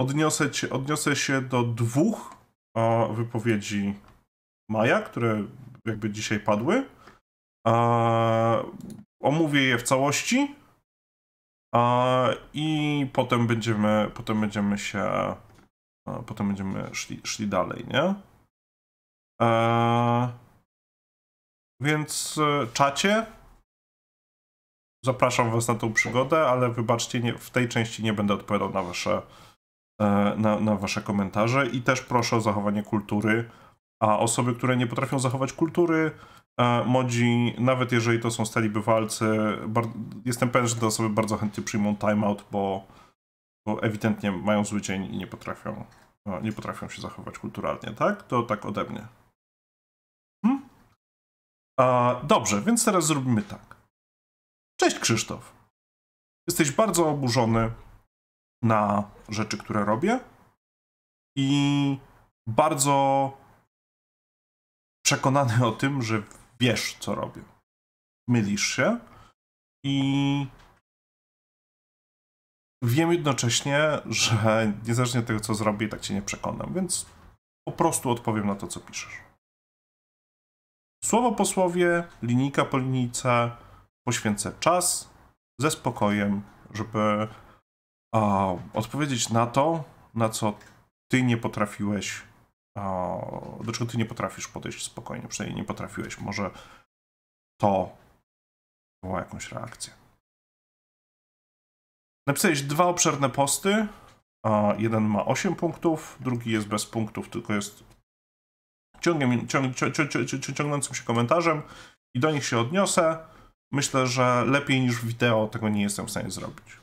odniosę, ci, odniosę się do dwóch o, wypowiedzi Maja, które jakby dzisiaj padły. omówię je w całości. A, I potem będziemy, potem będziemy się. potem będziemy szli, szli dalej, nie? więc e, czacie. Zapraszam Was na tą przygodę, ale wybaczcie, nie, w tej części nie będę odpowiadał na Wasze E, na, na Wasze komentarze i też proszę o zachowanie kultury. A osoby, które nie potrafią zachować kultury, e, modzi, nawet jeżeli to są stali bywalcy, jestem pewien, że te osoby bardzo chętnie przyjmą timeout, bo, bo ewidentnie mają zły dzień i nie potrafią, no, nie potrafią się zachować kulturalnie, tak? To tak ode mnie. Hm? A, dobrze, więc teraz zrobimy tak. Cześć Krzysztof. Jesteś bardzo oburzony na rzeczy, które robię i bardzo przekonany o tym, że wiesz, co robię. Mylisz się i wiem jednocześnie, że niezależnie od tego, co zrobię, tak cię nie przekonam, więc po prostu odpowiem na to, co piszesz. Słowo po słowie, linijka po linijce, poświęcę czas ze spokojem, żeby odpowiedzieć na to, na co ty nie potrafiłeś, do czego ty nie potrafisz podejść spokojnie, przynajmniej nie potrafiłeś. Może to było jakąś reakcję. Napisałeś dwa obszerne posty. a jeden ma 8 punktów, drugi jest bez punktów, tylko jest ciągiem, ciąg, ciągnącym się komentarzem i do nich się odniosę. Myślę, że lepiej niż wideo tego nie jestem w stanie zrobić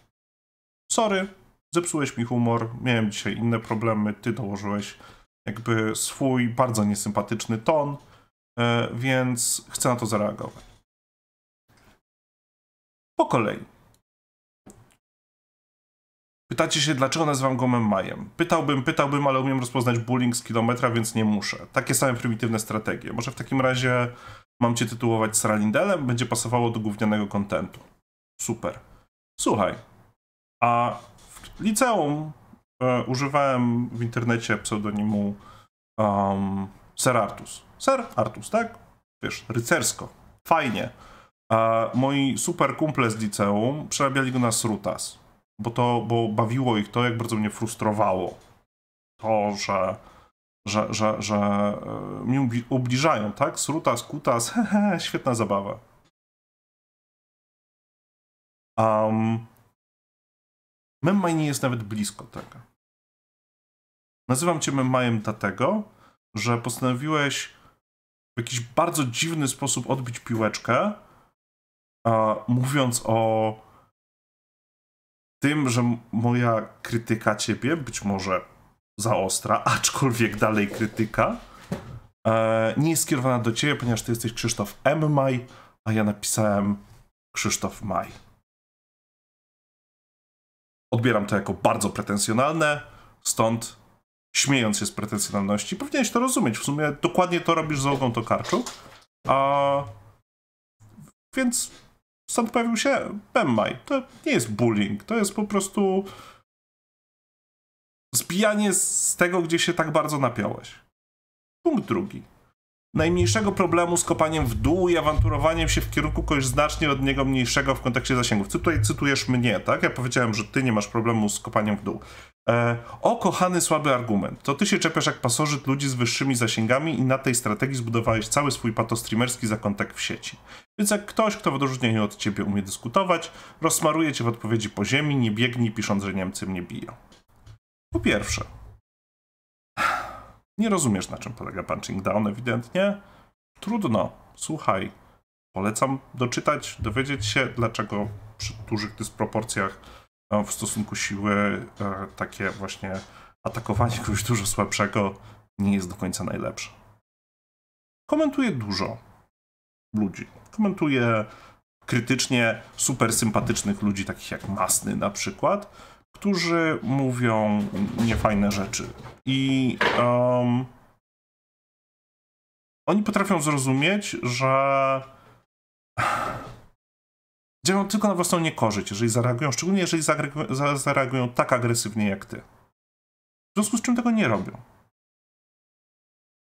sorry, zepsułeś mi humor, miałem dzisiaj inne problemy, ty dołożyłeś jakby swój bardzo niesympatyczny ton, e, więc chcę na to zareagować. Po kolei. Pytacie się, dlaczego nazywam go memmajem? Pytałbym, pytałbym, ale umiem rozpoznać bullying z kilometra, więc nie muszę. Takie same prymitywne strategie. Może w takim razie mam cię tytułować Sralindelem? Będzie pasowało do gównianego kontentu. Super. Słuchaj, a w liceum e, używałem w internecie pseudonimu um, Ser Artus. Ser Artus, tak? Wiesz, rycersko. Fajnie. E, moi super kumple z liceum przerabiali go na Srutas, bo to, bo bawiło ich to, jak bardzo mnie frustrowało. To, że że, że, że e, mi ubliżają, tak? Srutas, kutas, hehe, świetna zabawa. Um, Memmaj nie jest nawet blisko tego. Nazywam cię Memmajem dlatego, że postanowiłeś w jakiś bardzo dziwny sposób odbić piłeczkę, a, mówiąc o tym, że moja krytyka ciebie, być może za ostra, aczkolwiek dalej krytyka, e, nie jest skierowana do ciebie, ponieważ ty jesteś Krzysztof M. Maj, a ja napisałem Krzysztof Maj. Odbieram to jako bardzo pretensjonalne, stąd śmiejąc się z pretensjonalności, powinieneś to rozumieć. W sumie dokładnie to robisz z Olgą Tokarczuk. A... Więc stąd pojawił się Bemmaj. To nie jest bullying, to jest po prostu zbijanie z tego, gdzie się tak bardzo napiałeś. Punkt drugi najmniejszego problemu z kopaniem w dół i awanturowaniem się w kierunku kogoś znacznie od niego mniejszego w kontekście zasięgów. Tutaj cytujesz mnie, tak? Ja powiedziałem, że ty nie masz problemu z kopaniem w dół. E, o, kochany słaby argument. To ty się czepiasz jak pasożyt ludzi z wyższymi zasięgami i na tej strategii zbudowałeś cały swój patostreamerski zakątek w sieci. Więc jak ktoś, kto w odróżnieniu od ciebie umie dyskutować, rozsmaruje cię w odpowiedzi po ziemi, nie biegnij pisząc, że Niemcy mnie biją. Po pierwsze, nie rozumiesz, na czym polega Punching Down, ewidentnie. Trudno. Słuchaj. Polecam doczytać, dowiedzieć się, dlaczego przy dużych dysproporcjach e, w stosunku siły e, takie właśnie atakowanie kogoś dużo słabszego nie jest do końca najlepsze. Komentuje dużo ludzi. Komentuje krytycznie super sympatycznych ludzi, takich jak Masny na przykład, którzy mówią niefajne rzeczy. I um, oni potrafią zrozumieć, że działają tylko na własną niekorzyść, jeżeli zareagują, szczególnie jeżeli zareagują tak agresywnie jak ty. W związku z czym tego nie robią.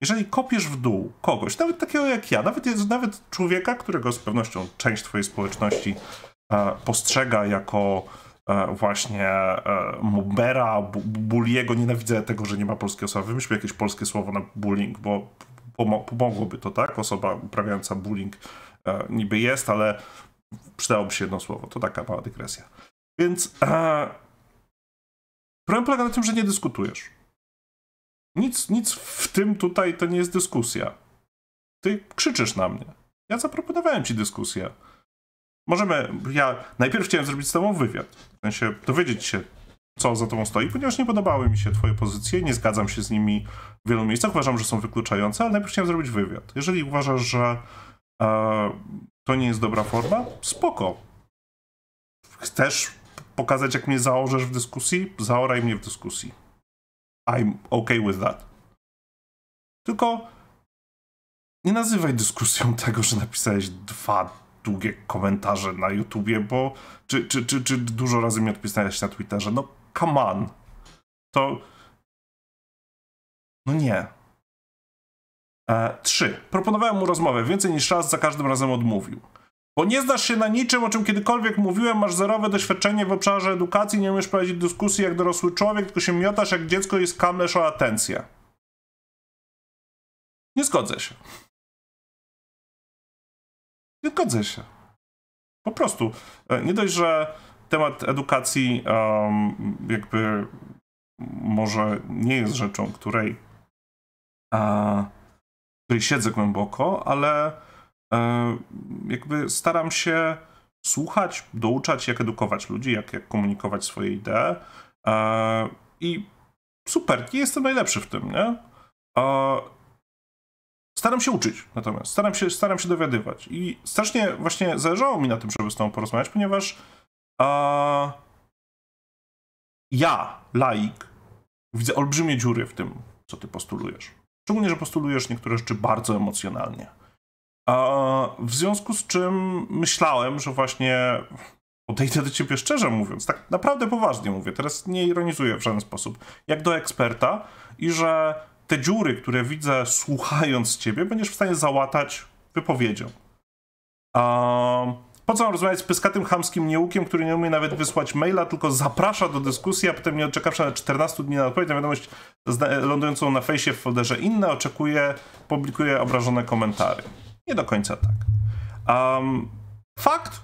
Jeżeli kopiesz w dół kogoś, nawet takiego jak ja, nawet, nawet człowieka, którego z pewnością część twojej społeczności e, postrzega jako E, właśnie e, Mobera, Bulliego. Nienawidzę tego, że nie ma polskiego słowa. Wymyślmy jakieś polskie słowo na bullying, bo pomogłoby to, tak? Osoba uprawiająca bullying e, niby jest, ale przydałoby się jedno słowo. To taka mała dygresja. Więc e, problem polega na tym, że nie dyskutujesz. Nic, nic w tym tutaj to nie jest dyskusja. Ty krzyczysz na mnie. Ja zaproponowałem ci dyskusję możemy, ja najpierw chciałem zrobić z tobą wywiad, w sensie dowiedzieć się, co za tobą stoi, ponieważ nie podobały mi się twoje pozycje, nie zgadzam się z nimi w wielu miejscach, uważam, że są wykluczające, ale najpierw chciałem zrobić wywiad. Jeżeli uważasz, że e, to nie jest dobra forma, spoko. Chcesz pokazać, jak mnie zaorzesz w dyskusji? Zaoraj mnie w dyskusji. I'm okay with that. Tylko nie nazywaj dyskusją tego, że napisałeś dwa długie komentarze na YouTubie, bo czy, czy, czy, czy dużo razy mi odpisałeś na Twitterze, no come on. To... No nie. E, trzy. Proponowałem mu rozmowę, więcej niż raz za każdym razem odmówił. Bo nie znasz się na niczym, o czym kiedykolwiek mówiłem, masz zerowe doświadczenie w obszarze edukacji, nie umiesz prowadzić dyskusji jak dorosły człowiek, tylko się miotasz jak dziecko i skamlesz o atencję. Nie zgodzę się. Nie zgodzę się. Po prostu. E, nie dość, że temat edukacji um, jakby może nie jest rzeczą, której, a, e, której siedzę głęboko, ale e, jakby staram się słuchać, douczać, jak edukować ludzi, jak, jak komunikować swoje idee. E, I super, nie jestem najlepszy w tym, nie? E, Staram się uczyć natomiast, staram się, staram się dowiadywać i strasznie właśnie zależało mi na tym, żeby z tobą porozmawiać, ponieważ ja, laik, widzę olbrzymie dziury w tym, co ty postulujesz. Szczególnie, że postulujesz niektóre rzeczy bardzo emocjonalnie. A, w związku z czym myślałem, że właśnie podejdę do ciebie szczerze mówiąc, tak naprawdę poważnie mówię, teraz nie ironizuję w żaden sposób, jak do eksperta i że te dziury, które widzę słuchając ciebie, będziesz w stanie załatać wypowiedzią. A po co mam rozmawiać z pyskatym, chamskim nieukiem, który nie umie nawet wysłać maila, tylko zaprasza do dyskusji, a potem nie odczekawszy 14 dni na odpowiedź na wiadomość lądującą na fejsie w folderze inne, oczekuje, publikuje obrażone komentarze. Nie do końca tak. Um, fakt,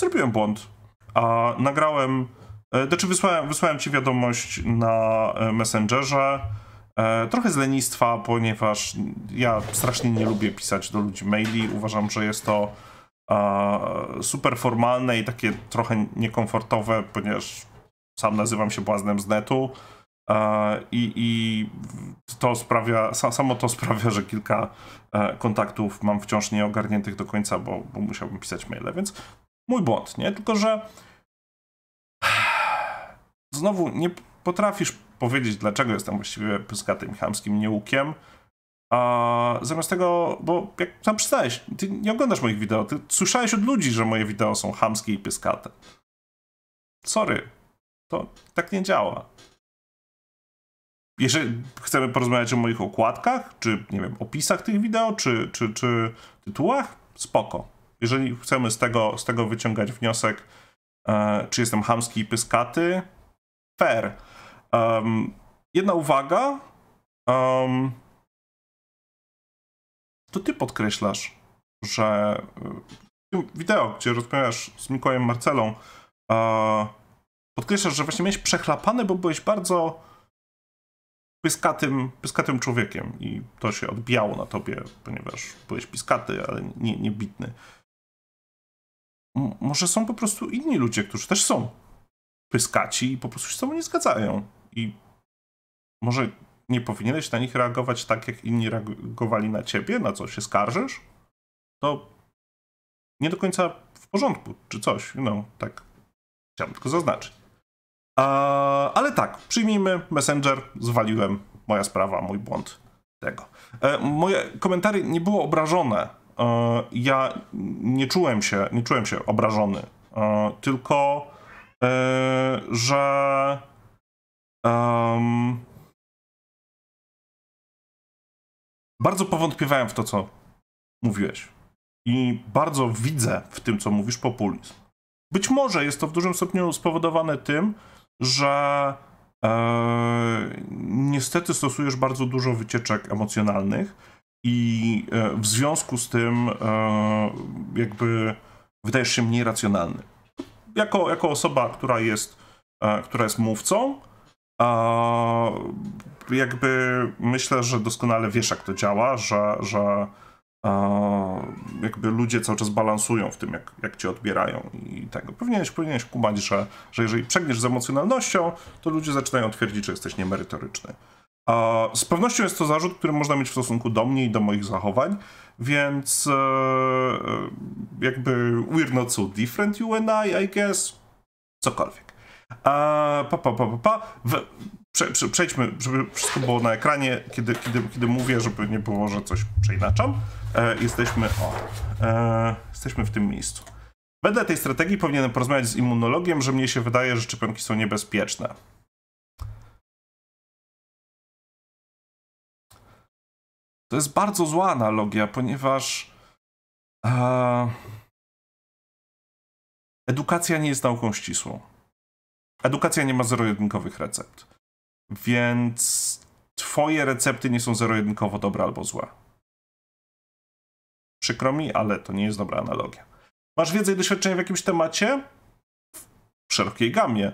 zrobiłem błąd. A nagrałem, e, znaczy wysłałem, wysłałem ci wiadomość na e, Messengerze, E, trochę z lenistwa, ponieważ ja strasznie nie lubię pisać do ludzi maili. Uważam, że jest to e, super formalne i takie trochę niekomfortowe, ponieważ sam nazywam się błaznem z netu. E, I, i to sprawia, samo to sprawia, że kilka kontaktów mam wciąż nieogarniętych do końca, bo, bo musiałbym pisać maile, więc mój błąd, nie? Tylko, że znowu nie potrafisz powiedzieć, dlaczego jestem właściwie pyskatym, chamskim nieukiem. A zamiast tego, bo jak sam przyznałeś, ty nie oglądasz moich wideo, ty słyszałeś od ludzi, że moje wideo są chamskie i pyskate. Sorry, to tak nie działa. Jeżeli chcemy porozmawiać o moich okładkach, czy nie wiem, opisach tych wideo, czy, czy, czy tytułach, spoko. Jeżeli chcemy z tego, z tego wyciągać wniosek, e, czy jestem chamski i pyskaty, fair Um, jedna uwaga. Um, to ty podkreślasz, że e, w tym wideo, gdzie rozmawiasz z Mikołem Marcelą, uh, podkreślasz, że właśnie miałeś przechlapany, bo byłeś bardzo pyskatym, pyskatym człowiekiem i to się odbijało na tobie, ponieważ byłeś piskaty, ale nie, nie bitny. może są po prostu inni ludzie, którzy też są pyskaci i po prostu się z tobą nie zgadzają i może nie powinieneś na nich reagować tak, jak inni reagowali na ciebie, na co się skarżysz, to nie do końca w porządku, czy coś. No, tak chciałbym tylko zaznaczyć. Eee, ale tak, przyjmijmy Messenger, zwaliłem, moja sprawa, mój błąd tego. Eee, moje komentarze nie były obrażone. Eee, ja nie czułem się, nie czułem się obrażony. E, tylko, e, że Um, bardzo powątpiewałem w to, co mówiłeś. I bardzo widzę w tym, co mówisz, populizm. Być może jest to w dużym stopniu spowodowane tym, że e, niestety stosujesz bardzo dużo wycieczek emocjonalnych i e, w związku z tym e, jakby wydajesz się mniej racjonalny. Jako, jako osoba, która jest, e, która jest mówcą, jakby myślę, że doskonale wiesz, jak to działa, że, że jakby ludzie cały czas balansują w tym, jak, jak cię odbierają i tego. Powinieneś, powinieneś kumać, że, że jeżeli przegniesz z emocjonalnością, to ludzie zaczynają twierdzić, że jesteś niemerytoryczny. Z pewnością jest to zarzut, który można mieć w stosunku do mnie i do moich zachowań, więc e, e, jakby we're not so different you and I, I guess, cokolwiek. A, pa, pa, pa, pa, pa. Prze, prze, przejdźmy, żeby wszystko było na ekranie, kiedy, kiedy, kiedy mówię, żeby nie było, że coś przeinaczam. E, jesteśmy, o, e, jesteśmy w tym miejscu. Wedle tej strategii powinienem porozmawiać z immunologiem, że mnie się wydaje, że szczepionki są niebezpieczne. To jest bardzo zła analogia, ponieważ e, edukacja nie jest nauką ścisłą. Edukacja nie ma zero-jedynkowych recept. Więc twoje recepty nie są zero-jedynkowo dobre albo złe. Przykro mi, ale to nie jest dobra analogia. Masz wiedzę i doświadczenie w jakimś temacie? W szerokiej gamie.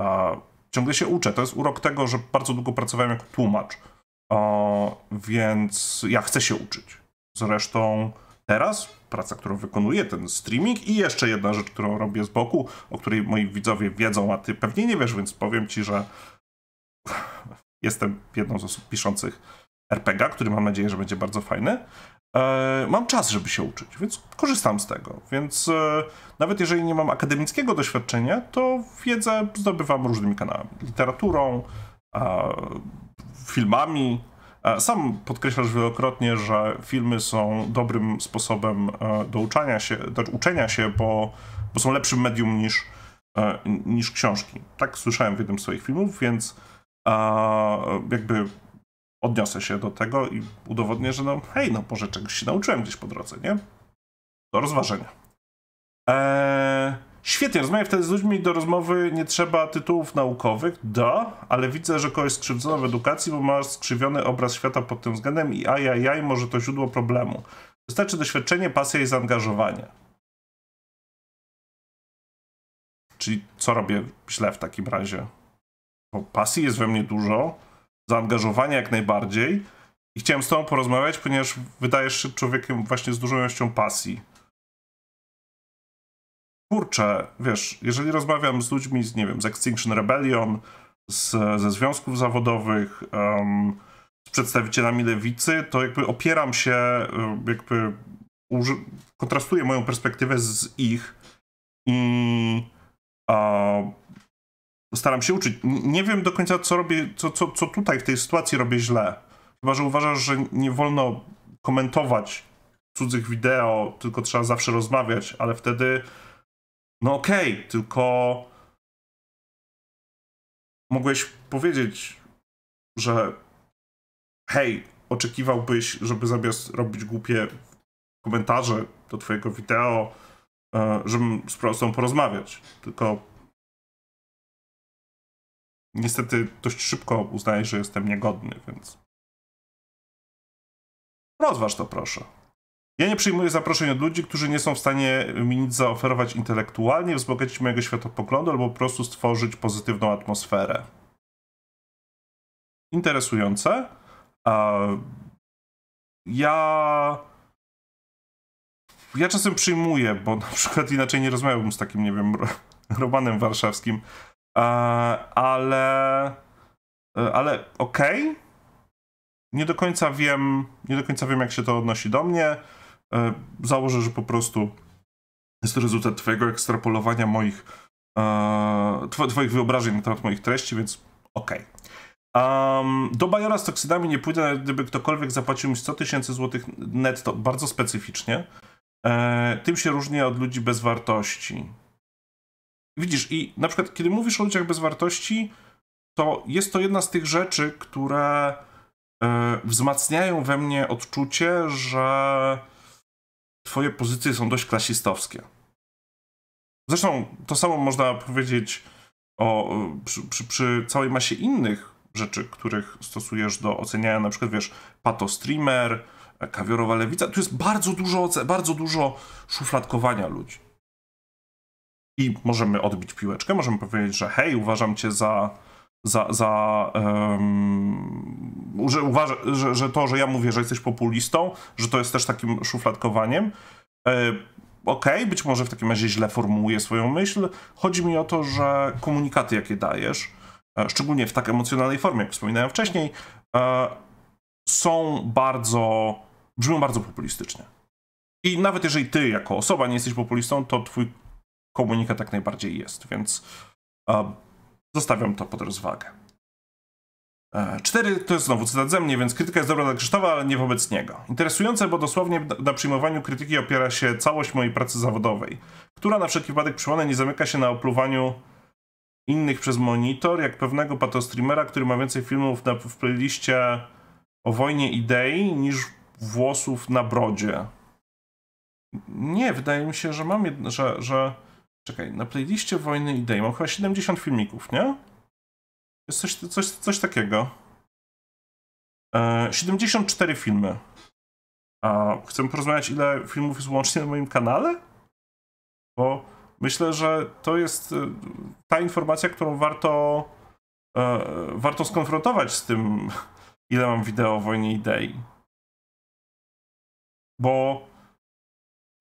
A, ciągle się uczę. To jest urok tego, że bardzo długo pracowałem jako tłumacz. A, więc ja chcę się uczyć. Zresztą Teraz praca, którą wykonuję, ten streaming i jeszcze jedna rzecz, którą robię z boku, o której moi widzowie wiedzą, a ty pewnie nie wiesz, więc powiem ci, że jestem jedną z osób piszących RPG, który mam nadzieję, że będzie bardzo fajny. E, mam czas, żeby się uczyć, więc korzystam z tego. Więc e, nawet jeżeli nie mam akademickiego doświadczenia, to wiedzę zdobywam różnymi kanałami. Literaturą, filmami, E, sam podkreślasz wielokrotnie, że filmy są dobrym sposobem e, do uczenia się, do uczenia się bo, bo są lepszym medium niż, e, niż książki. Tak słyszałem w jednym z swoich filmów, więc jakby odniosę się do tego i udowodnię, że no hej, no może czegoś się nauczyłem gdzieś po drodze, nie? Do rozważenia. Eee... Świetnie, rozmawiam wtedy z ludźmi, do rozmowy nie trzeba tytułów naukowych, da, ale widzę, że kogoś skrzywdzono w edukacji, bo masz skrzywiony obraz świata pod tym względem i ajajaj, może to źródło problemu. Wystarczy doświadczenie, pasja i zaangażowanie. Czyli co robię źle w takim razie? Bo pasji jest we mnie dużo, zaangażowania jak najbardziej i chciałem z tobą porozmawiać, ponieważ wydajesz się człowiekiem właśnie z dużą ilością pasji kurczę, wiesz, jeżeli rozmawiam z ludźmi z, nie wiem, z Extinction Rebellion, z, ze związków zawodowych, um, z przedstawicielami lewicy, to jakby opieram się, jakby uży- kontrastuję moją perspektywę z ich i a, staram się uczyć. Nie wiem do końca, co robię, co, co, co tutaj w tej sytuacji robię źle. Chyba, że uważasz, że nie wolno komentować cudzych wideo, tylko trzeba zawsze rozmawiać, ale wtedy no okej, okay, tylko mogłeś powiedzieć, że hej, oczekiwałbyś, żeby zamiast robić głupie komentarze do twojego wideo, e, żebym z prostą porozmawiać. Tylko niestety dość szybko uznajesz, że jestem niegodny, więc rozważ to proszę. Ja nie przyjmuję zaproszeń od ludzi, którzy nie są w stanie mi nic zaoferować intelektualnie, wzbogacić mojego światopoglądu albo po prostu stworzyć pozytywną atmosferę. Interesujące. Ja. Ja czasem przyjmuję, bo na przykład inaczej nie rozmawiałbym z takim, nie wiem, Romanem Warszawskim, ale. Ale okej. Okay. Nie do końca wiem, nie do końca wiem, jak się to odnosi do mnie. E, założę, że po prostu jest to rezultat twojego ekstrapolowania moich, e, twoich wyobrażeń na temat moich treści, więc okej. Okay. Um, do Bajora z toksydami nie pójdę, nawet gdyby ktokolwiek zapłacił mi 100 tysięcy złotych netto, bardzo specyficznie. E, tym się różni od ludzi bez wartości. Widzisz, i na przykład, kiedy mówisz o ludziach bez wartości, to jest to jedna z tych rzeczy, które e, wzmacniają we mnie odczucie, że twoje pozycje są dość klasistowskie. Zresztą to samo można powiedzieć o, przy, przy, przy całej masie innych rzeczy, których stosujesz do oceniania, na przykład, wiesz, pato streamer, kawiorowa lewica. Tu jest bardzo dużo, bardzo dużo szufladkowania ludzi. I możemy odbić piłeczkę, możemy powiedzieć, że hej, uważam cię za za, za um, że uważa, że, że, to, że ja mówię, że jesteś populistą, że to jest też takim szufladkowaniem. Yy, Okej, okay, być może w takim razie źle formułuję swoją myśl. Chodzi mi o to, że komunikaty, jakie dajesz, e, szczególnie w tak emocjonalnej formie, jak wspominałem wcześniej, e, są bardzo, brzmią bardzo populistycznie. I nawet jeżeli ty jako osoba nie jesteś populistą, to twój komunikat tak najbardziej jest, więc Zostawiam to pod rozwagę. E, cztery to jest znowu cytat ze mnie, więc krytyka jest dobra dla Krzysztofa, ale nie wobec niego. Interesujące, bo dosłownie na przyjmowaniu krytyki opiera się całość mojej pracy zawodowej, która na wszelki wypadek przypomnę nie zamyka się na opluwaniu innych przez monitor, jak pewnego patostreamera, który ma więcej filmów na, w playliście o wojnie idei niż włosów na brodzie. Nie, wydaje mi się, że mam jedno, że, że Czekaj, na playliście Wojny Idei mam chyba 70 filmików, nie? Jest coś, coś, coś takiego. E, 74 filmy. A chcę porozmawiać, ile filmów jest łącznie na moim kanale? Bo myślę, że to jest e, ta informacja, którą warto, e, warto skonfrontować z tym, ile mam wideo o Wojnie Idei. Bo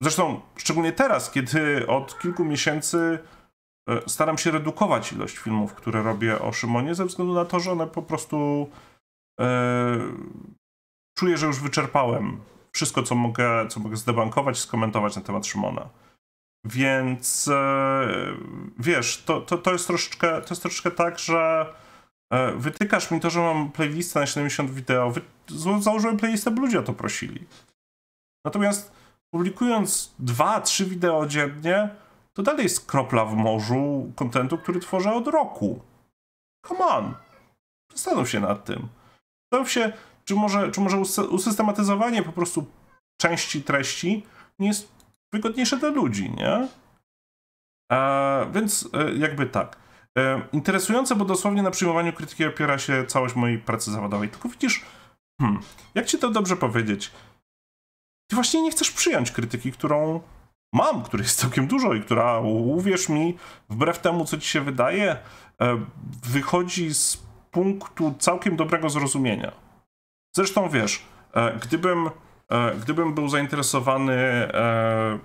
Zresztą szczególnie teraz, kiedy od kilku miesięcy e, staram się redukować ilość filmów, które robię o Szymonie, ze względu na to, że one po prostu yy, czuję, że już wyczerpałem wszystko, co mogę, co mogę zdebankować, skomentować na temat Szymona. Więc yy, wiesz, to, to, to, jest troszeczkę, to jest troszeczkę tak, że yy, wytykasz mi to, że mam playlistę na 70 wideo. Wy, założyłem playlistę, bo ludzie o to prosili. Natomiast publikując dwa, trzy wideo dziennie, to dalej jest kropla w morzu kontentu, który tworzę od roku. Come on. Zastanów się nad tym. Zastanów się, czy może, czy może usystematyzowanie po prostu części treści nie jest wygodniejsze dla ludzi, nie? A, e, więc e, jakby tak. E, interesujące, bo dosłownie na przyjmowaniu krytyki opiera się całość mojej pracy zawodowej. Tylko widzisz, hmm, jak ci to dobrze powiedzieć? ty właśnie nie chcesz przyjąć krytyki, którą mam, której jest całkiem dużo i która, uwierz mi, wbrew temu, co ci się wydaje, e, wychodzi z punktu całkiem dobrego zrozumienia. Zresztą wiesz, e, gdybym, e, gdybym był zainteresowany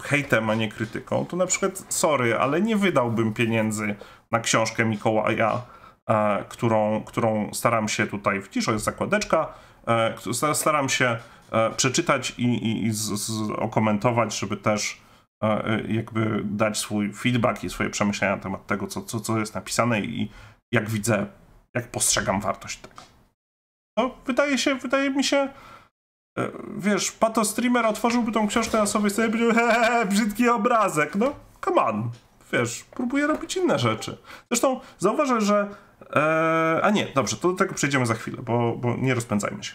hejtem, a nie krytyką, to na przykład, sorry, ale nie wydałbym pieniędzy na książkę Mikołaja, którą, którą staram się tutaj, w jest zakładeczka, staram się E, przeczytać i, i, i z, z, okomentować, żeby też e, e, jakby dać swój feedback i swoje przemyślenia na temat tego, co, co, co jest napisane i jak widzę, jak postrzegam wartość tego. No, wydaje się, wydaje mi się, wiesz, pato streamer otworzyłby tą książkę na sobie i sobie powiedział, brzydki obrazek, no, come on, wiesz, próbuję robić inne rzeczy. Zresztą zauważę, że, a nie, dobrze, to do tego przejdziemy za chwilę, bo, bo nie rozpędzajmy się.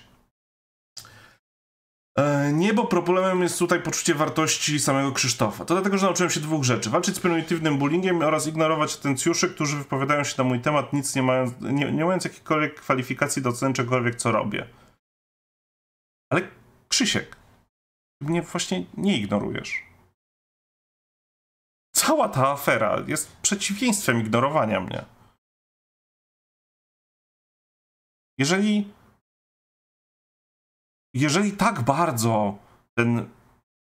E, nie, bo problemem jest tutaj poczucie wartości samego Krzysztofa. To dlatego, że nauczyłem się dwóch rzeczy. Walczyć z prymitywnym bullyingiem oraz ignorować atencjuszy, którzy wypowiadają się na mój temat, nic nie mając, nie, nie mając jakichkolwiek kwalifikacji do oceny czegokolwiek, co robię. Ale Krzysiek, mnie właśnie nie ignorujesz. Cała ta afera jest przeciwieństwem ignorowania mnie. Jeżeli jeżeli tak bardzo ten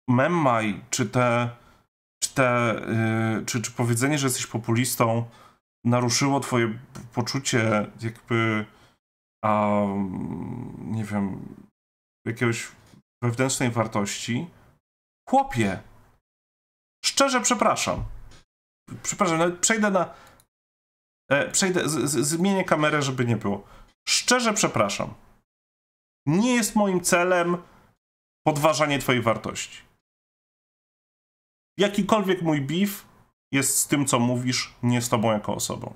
memmaj, czy te, czy, te yy, czy, czy powiedzenie, że jesteś populistą, naruszyło twoje poczucie jakby, um, nie wiem, jakiegoś wewnętrznej wartości, chłopie, szczerze przepraszam. Przepraszam, przejdę na. E, przejdę, z, z, zmienię kamerę, żeby nie było. Szczerze przepraszam. Nie jest moim celem podważanie twojej wartości. Jakikolwiek mój beef jest z tym, co mówisz, nie z tobą jako osobą.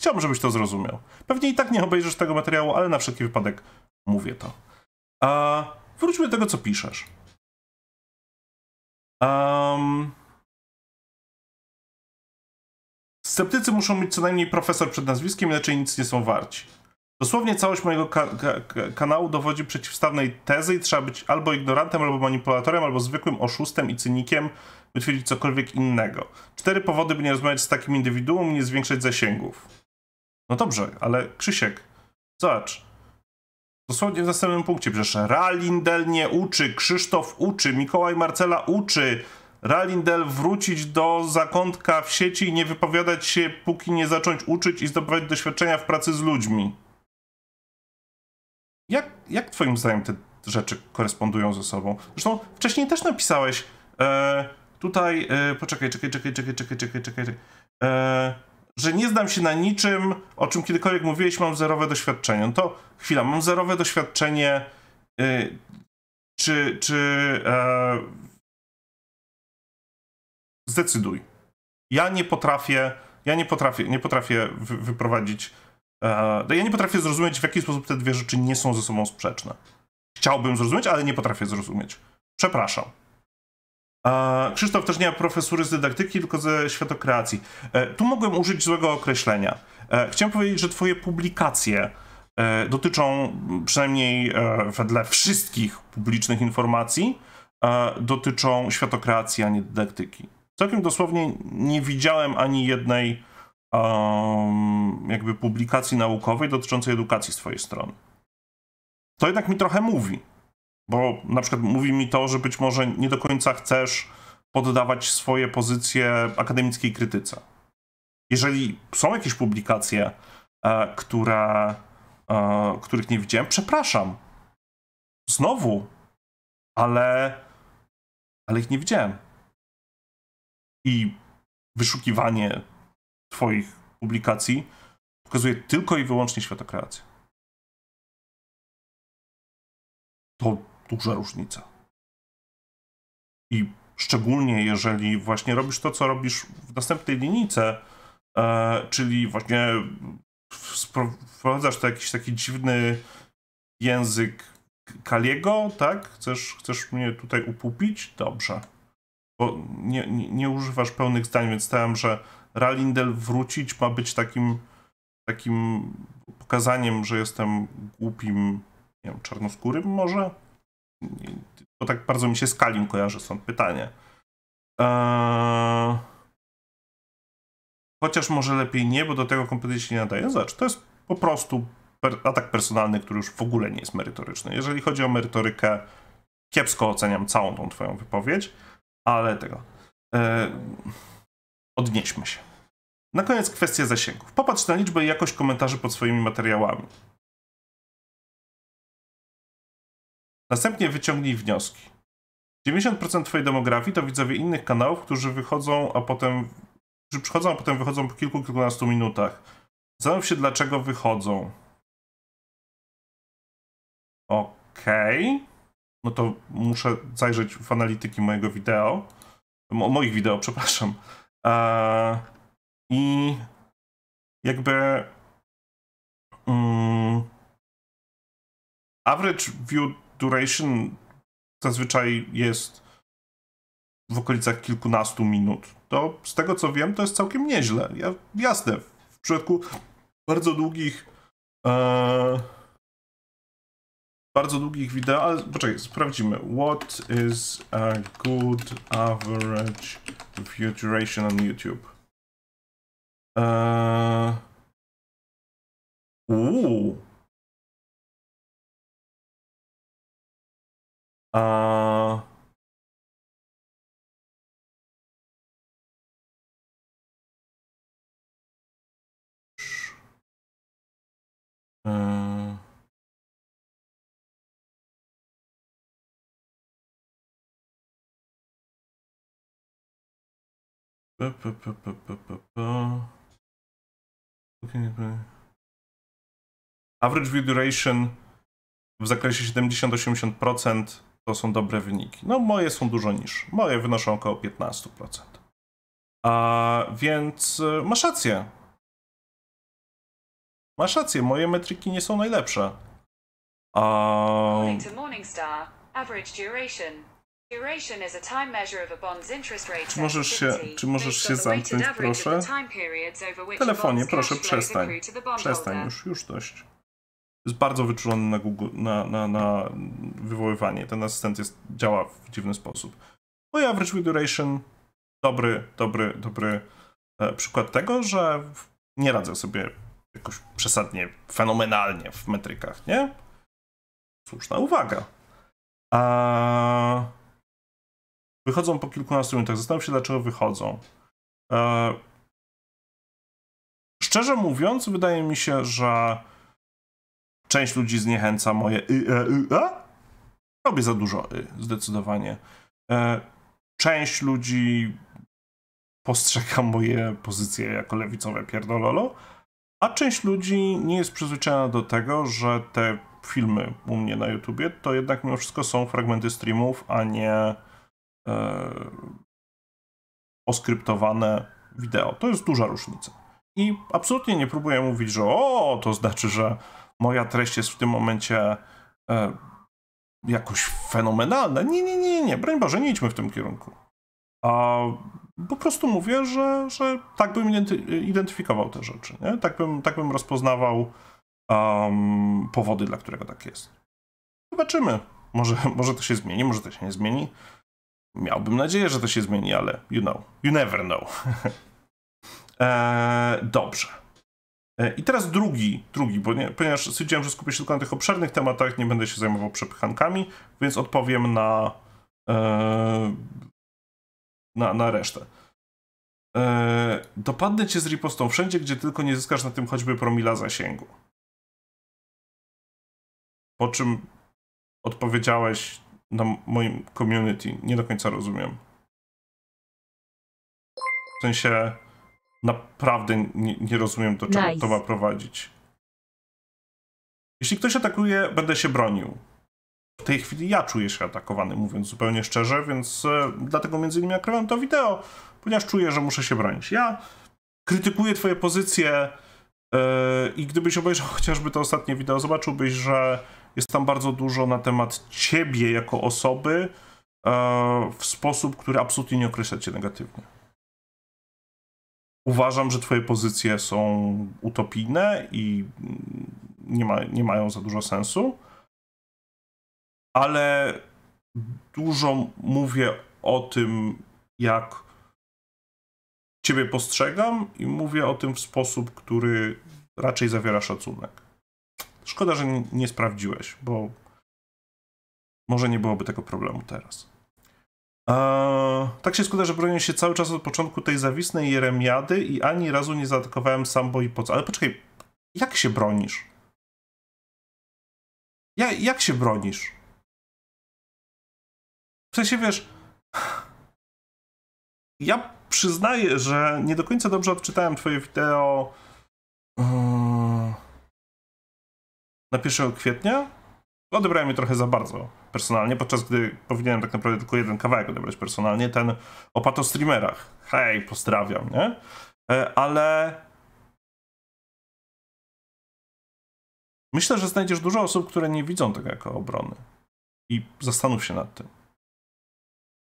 Chciałbym, żebyś to zrozumiał. Pewnie i tak nie obejrzysz tego materiału, ale na wszelki wypadek mówię to. A wróćmy do tego, co piszesz. Um... Sceptycy muszą mieć co najmniej profesor przed nazwiskiem, inaczej nic nie są warci. Dosłownie całość mojego ka ka kanału dowodzi przeciwstawnej tezy i trzeba być albo ignorantem, albo manipulatorem, albo zwykłym oszustem i cynikiem, by twierdzić cokolwiek innego. Cztery powody, by nie rozmawiać z takim indywiduum i nie zwiększać zasięgów. No dobrze, ale Krzysiek, zobacz. Dosłownie w następnym punkcie przecież Ralindel nie uczy, Krzysztof uczy, Mikołaj Marcela uczy, Ralindel wrócić do zakątka w sieci i nie wypowiadać się, póki nie zacząć uczyć i zdobywać doświadczenia w pracy z ludźmi. Jak, jak twoim zdaniem te rzeczy korespondują ze sobą? Zresztą wcześniej też napisałeś e, tutaj, e, poczekaj, czekaj, czekaj, czekaj, czekaj, czekaj, czekaj, e, że nie znam się na niczym, o czym kiedykolwiek mówiłeś, mam zerowe doświadczenie. No to chwila, mam zerowe doświadczenie, e, czy, czy e, zdecyduj. Ja nie potrafię, ja nie potrafię, nie potrafię wyprowadzić E, ja nie potrafię zrozumieć, w jaki sposób te dwie rzeczy nie są ze sobą sprzeczne. Chciałbym zrozumieć, ale nie potrafię zrozumieć. Przepraszam. E, Krzysztof też nie ma profesury z dydaktyki, tylko ze światokreacji. E, tu mogłem użyć złego określenia. Chciałem powiedzieć, że twoje publikacje dotyczą przynajmniej wedle wszystkich publicznych informacji, dotyczą światokreacji, a nie dydaktyki. Całkiem dosłownie nie widziałem ani jednej um, jakby publikacji naukowej dotyczącej edukacji z twojej strony. To jednak mi trochę mówi, bo na przykład mówi mi to, że być może nie do końca chcesz poddawać swoje pozycje akademickiej krytyce. Jeżeli są jakieś publikacje, e, które, e, których nie widziałem, przepraszam. Znowu, ale, ale ich nie widziałem. I wyszukiwanie Twoich publikacji pokazuje tylko i wyłącznie światokreację. To duża różnica. I szczególnie jeżeli właśnie robisz to, co robisz w następnej linijce, e, czyli właśnie wprowadzasz to jakiś taki dziwny język Kaliego, tak? Chcesz, chcesz mnie tutaj upupić? Dobrze. Bo nie, nie, nie używasz pełnych zdań, więc stałem, że Ralindel wrócić ma być takim, takim pokazaniem, że jestem głupim, nie wiem, czarnoskórym może? Bo tak bardzo mi się z Kalim kojarzy, stąd pytanie. Eee... Chociaż może lepiej nie, bo do tego kompetencji się nie nadaje. Zobacz, to jest po prostu per atak personalny, który już w ogóle nie jest merytoryczny. Jeżeli chodzi o merytorykę, kiepsko oceniam całą tą twoją wypowiedź, ale tego. Eee... Odnieśmy się. Na koniec kwestia zasięgów. Popatrz na liczbę i jakość komentarzy pod swoimi materiałami. Następnie wyciągnij wnioski. 90% Twojej demografii to widzowie innych kanałów, którzy wychodzą, a potem. którzy przychodzą, a potem wychodzą po kilku, kilkunastu minutach. Zastanów się, dlaczego wychodzą. Okej. Okay. No to muszę zajrzeć w analityki mojego wideo. Mo moich wideo, przepraszam. Eee i jakby. Um, average view duration zazwyczaj jest w okolicach kilkunastu minut. To z tego co wiem, to jest całkiem nieźle. Ja, jasne, w przypadku bardzo długich. E, bardzo długich wideo, ale poczekaj, sprawdzimy. What is a good average view duration on YouTube? 呃，五，啊，嗯，不不不不不不不。Average view duration w zakresie 70-80% to są dobre wyniki. No moje są dużo niższe. Moje wynoszą około 15%. A, więc e, masz rację. Masz rację, moje metryki nie są najlepsze. A... According to Morningstar, average duration czy możesz się, czy możesz się zamknąć, proszę? Telefonie, proszę, przestań. Przestań, już, już dość. Jest bardzo wyczulony na, Google, na, na, na wywoływanie. Ten asystent jest, działa w dziwny sposób. Moja no average duration, dobry, dobry, dobry e, przykład tego, że nie radzę sobie jakoś przesadnie, fenomenalnie w metrykach, nie? Słuszna uwaga. A... Wychodzą po kilkunastu minutach. Zastanów się, dlaczego wychodzą. E, szczerze mówiąc, wydaje mi się, że część ludzi zniechęca moje y, e, y, a? Robię za dużo y, zdecydowanie. E, część ludzi postrzega moje pozycje jako lewicowe pierdololo, a część ludzi nie jest przyzwyczajona do tego, że te filmy u mnie na YouTubie to jednak mimo wszystko są fragmenty streamów, a nie E, oskryptowane wideo. To jest duża różnica. I absolutnie nie próbuję mówić, że o, to znaczy, że moja treść jest w tym momencie e, jakoś fenomenalna. Nie, nie, nie, nie, broń Boże, nie idźmy w tym kierunku. A po prostu mówię, że, że tak bym identyfikował te rzeczy, nie? Tak, bym, tak bym rozpoznawał um, powody, dla którego tak jest. Zobaczymy. Może, może to się zmieni, może to się nie zmieni. Miałbym nadzieję, że to się zmieni, ale you know, you never know. eee, dobrze. E, I teraz drugi, drugi, bo nie, ponieważ stwierdziłem, że skupię się tylko na tych obszernych tematach, nie będę się zajmował przepychankami, więc odpowiem na, e, na, na resztę. E, dopadnę cię z ripostą wszędzie, gdzie tylko nie zyskasz na tym choćby promila zasięgu. Po czym odpowiedziałeś na moim community. Nie do końca rozumiem. W sensie naprawdę nie, nie rozumiem, do czego nice. to ma prowadzić. Jeśli ktoś atakuje, będę się bronił. W tej chwili ja czuję się atakowany, mówiąc zupełnie szczerze, więc e, dlatego między innymi nagrywam to wideo, ponieważ czuję, że muszę się bronić. Ja krytykuję twoje pozycje, e, i gdybyś obejrzał chociażby to ostatnie wideo, zobaczyłbyś, że jest tam bardzo dużo na temat ciebie jako osoby e, w sposób, który absolutnie nie określa cię negatywnie. Uważam, że twoje pozycje są utopijne i nie, ma, nie mają za dużo sensu, ale dużo mówię o tym, jak ciebie postrzegam i mówię o tym w sposób, który raczej zawiera szacunek. Szkoda, że nie sprawdziłeś, bo może nie byłoby tego problemu teraz. Eee, tak się składa, że bronię się cały czas od początku tej zawisnej jeremiady i ani razu nie zaatakowałem sambo i po co. Ale poczekaj, jak się bronisz? Ja, jak się bronisz? W sensie, wiesz... Ja przyznaję, że nie do końca dobrze odczytałem twoje wideo... Yy na 1 kwietnia odebrałem je trochę za bardzo personalnie, podczas gdy powinienem tak naprawdę tylko jeden kawałek odebrać personalnie, ten o pato streamerach. Hej, pozdrawiam, nie? E, ale myślę, że znajdziesz dużo osób, które nie widzą tego jako obrony. I zastanów się nad tym.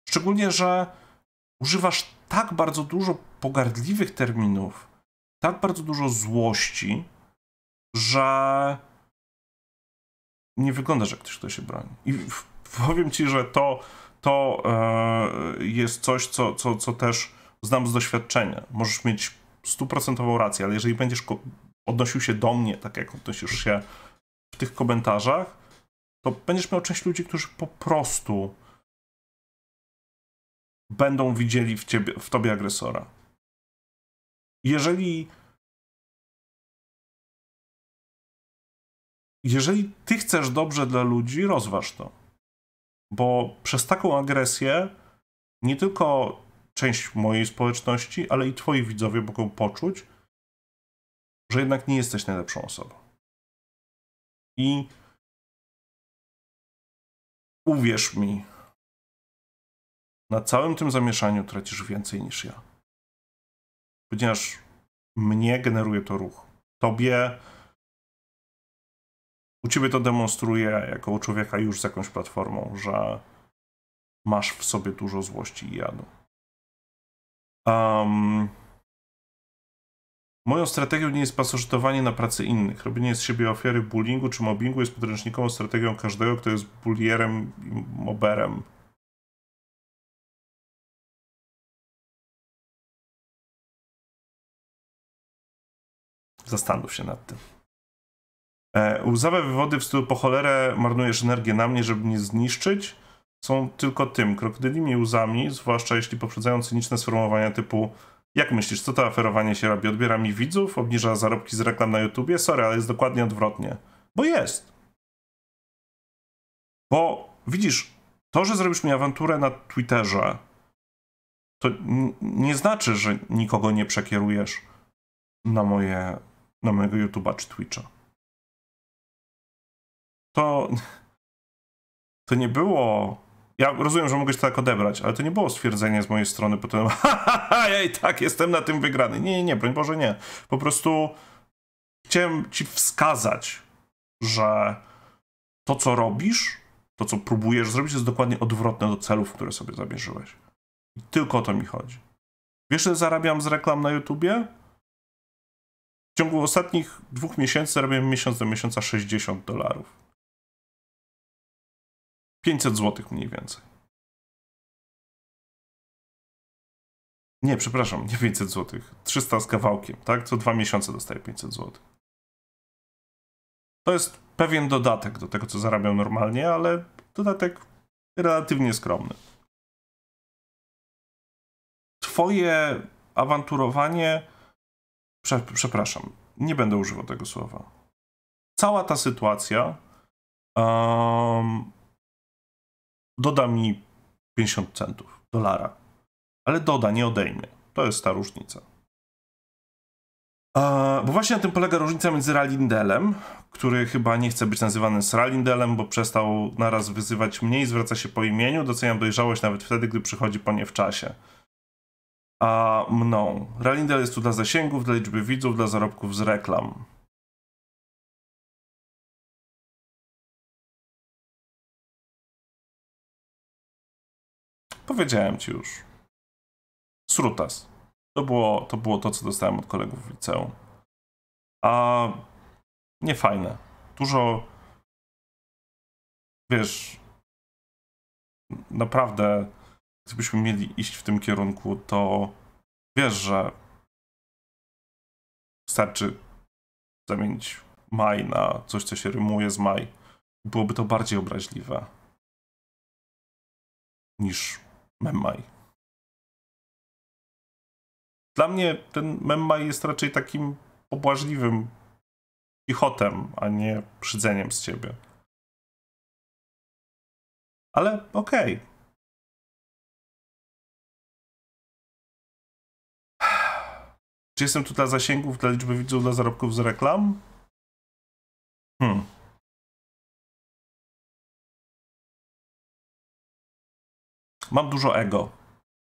Szczególnie, że używasz tak bardzo dużo pogardliwych terminów, tak bardzo dużo złości, że nie wyglądasz jak ktoś, kto się broni. I powiem ci, że to, to e, jest coś, co, co, co też znam z doświadczenia. Możesz mieć stuprocentową rację, ale jeżeli będziesz odnosił się do mnie, tak jak odnosisz się w tych komentarzach, to będziesz miał część ludzi, którzy po prostu będą widzieli w, ciebie, w tobie agresora. Jeżeli jeżeli ty chcesz dobrze dla ludzi, rozważ to. Bo przez taką agresję nie tylko część mojej społeczności, ale i twoi widzowie mogą poczuć, że jednak nie jesteś najlepszą osobą. I uwierz mi, na całym tym zamieszaniu tracisz więcej niż ja. Ponieważ mnie generuje to ruch. Tobie u ciebie to demonstruje jako u człowieka już z jakąś platformą, że masz w sobie dużo złości i jadu. Um, moją strategią nie jest pasożytowanie na pracy innych. Robienie z siebie ofiary bullyingu czy mobbingu jest podręcznikową strategią każdego, kto jest bullierem i moberem. Zastanów się nad tym. E, łzawe wywody w stylu po cholerę marnujesz energię na mnie, żeby mnie zniszczyć, są tylko tym, krokodylimi łzami, zwłaszcza jeśli poprzedzają cyniczne sformułowania typu jak myślisz, co to aferowanie się robi? Odbiera mi widzów, obniża zarobki z reklam na YouTubie? Sorry, ale jest dokładnie odwrotnie. Bo jest. Bo widzisz, to, że zrobisz mi awanturę na Twitterze, to nie znaczy, że nikogo nie przekierujesz na moje, na mojego YouTube'a czy Twitcha to, to nie było. Ja rozumiem, że mogę się tak odebrać, ale to nie było stwierdzenie z mojej strony potem, ha, ja i tak jestem na tym wygrany. Nie, nie, nie, broń Boże, nie. Po prostu chciałem ci wskazać, że to, co robisz, to, co próbujesz zrobić, jest dokładnie odwrotne do celów, które sobie zamierzyłeś. I tylko o to mi chodzi. Wiesz, że zarabiam z reklam na YouTubie? W ciągu ostatnich dwóch miesięcy zarabiam miesiąc do miesiąca 60 dolarów. 500 zł mniej więcej. Nie, przepraszam, nie 500 zł. 300 z kawałkiem, tak? Co dwa miesiące dostaje 500 zł. To jest pewien dodatek do tego, co zarabiam normalnie, ale dodatek relatywnie skromny. Twoje awanturowanie. Prze przepraszam, nie będę używał tego słowa. Cała ta sytuacja um, doda mi 50 centów, dolara. Ale doda, nie odejmie. To jest ta różnica. bo właśnie na tym polega różnica między Ralindelem, który chyba nie chce być nazywany Ralindelem, bo przestał naraz wyzywać mnie i zwraca się po imieniu. Doceniam dojrzałość nawet wtedy, gdy przychodzi po nie w czasie. A mną. Ralindel jest tu dla zasięgów, dla liczby widzów, dla zarobków z reklam. Powiedziałem ci już. Srutas. To było, to było to, co dostałem od kolegów w liceum. A nie fajne. Dużo. Wiesz, naprawdę, gdybyśmy mieli iść w tym kierunku, to wiesz, że wystarczy zamienić maj na coś, co się rymuje z maj. Byłoby to bardziej obraźliwe niż Memmaj. Dla mnie ten Memmaj jest raczej takim pobłażliwym pichotem, a nie przydzeniem z ciebie. Ale okej. Okay. Czy jestem tu dla zasięgów, dla liczby widzów, dla zarobków z reklam? Hmm. Mam dużo ego.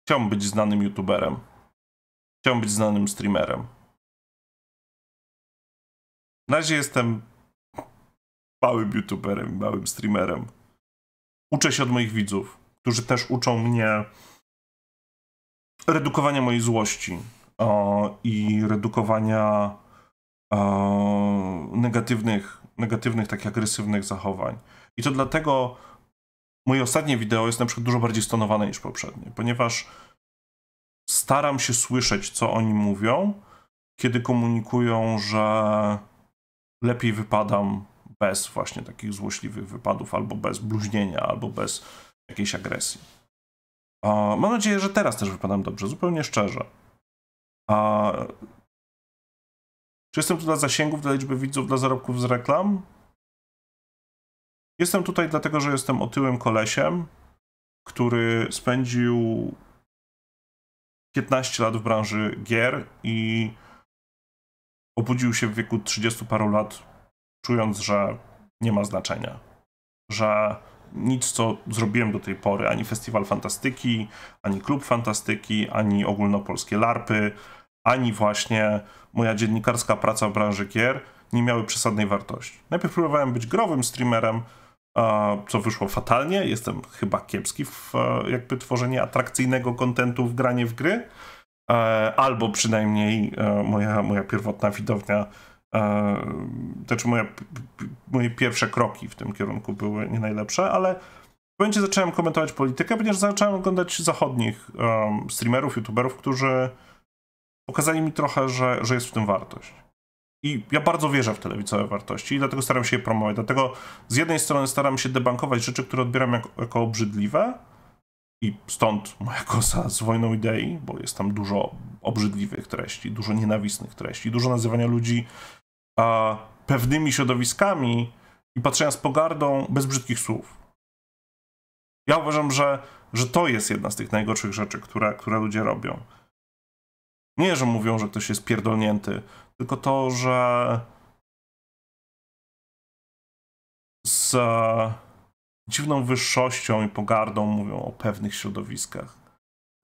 Chciałbym być znanym youtuberem. Chciałbym być znanym streamerem. Na razie jestem małym youtuberem, małym streamerem. Uczę się od moich widzów, którzy też uczą mnie redukowania mojej złości o, i redukowania o, negatywnych, negatywnych, tak agresywnych zachowań. I to dlatego moje ostatnie wideo jest na przykład dużo bardziej stonowane niż poprzednie, ponieważ staram się słyszeć, co oni mówią, kiedy komunikują, że lepiej wypadam bez właśnie takich złośliwych wypadów, albo bez bluźnienia, albo bez jakiejś agresji. Mam nadzieję, że teraz też wypadam dobrze, zupełnie szczerze. Czy jestem tu dla zasięgów, dla liczby widzów, dla zarobków z reklam? Jestem tutaj dlatego, że jestem otyłym kolesiem, który spędził 15 lat w branży gier i obudził się w wieku 30 paru lat, czując, że nie ma znaczenia. Że nic, co zrobiłem do tej pory, ani Festiwal Fantastyki, ani Klub Fantastyki, ani ogólnopolskie LARPy, ani właśnie moja dziennikarska praca w branży gier nie miały przesadnej wartości. Najpierw próbowałem być growym streamerem, co wyszło fatalnie. Jestem chyba kiepski w e, jakby tworzenie atrakcyjnego kontentu w granie w gry, e, albo przynajmniej e, moja, moja pierwotna widownia, znaczy moje moje pierwsze kroki w tym kierunku były nie najlepsze, ale w momencie zacząłem komentować politykę, ponieważ zacząłem oglądać zachodnich streamerów, youtuberów, którzy pokazali mi trochę, że, że jest w tym wartość. I ja bardzo wierzę w te lewicowe wartości i dlatego staram się je promować. Dlatego z jednej strony staram się debankować rzeczy, które odbieram jako, jako obrzydliwe, i stąd moja kosa z wojną idei, bo jest tam dużo obrzydliwych treści, dużo nienawistnych treści, dużo nazywania ludzi a, pewnymi środowiskami i patrzenia z pogardą bez brzydkich słów. Ja uważam, że, że to jest jedna z tych najgorszych rzeczy, które, które ludzie robią. Nie, że mówią, że ktoś jest pierdolnięty, tylko to, że z dziwną wyższością i pogardą mówią o pewnych środowiskach,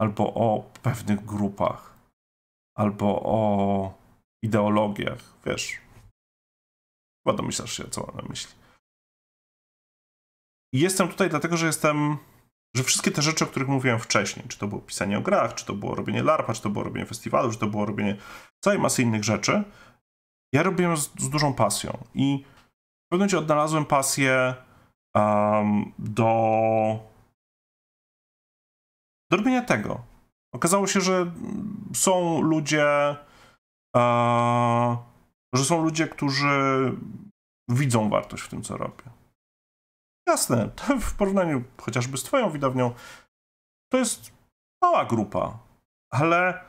albo o pewnych grupach, albo o ideologiach, wiesz. Chyba domyślasz się, co mam na myśli. jestem tutaj dlatego, że jestem że wszystkie te rzeczy, o których mówiłem wcześniej, czy to było pisanie o grach, czy to było robienie LARPa, czy to było robienie festiwalu, czy to było robienie całej masy innych rzeczy, ja robiłem z, z dużą pasją i w pewnym momencie odnalazłem pasję um, do, do robienia tego. Okazało się, że są ludzie, e, że są ludzie, którzy widzą wartość w tym, co robię. Jasne, w porównaniu chociażby z Twoją widownią, to jest mała grupa, ale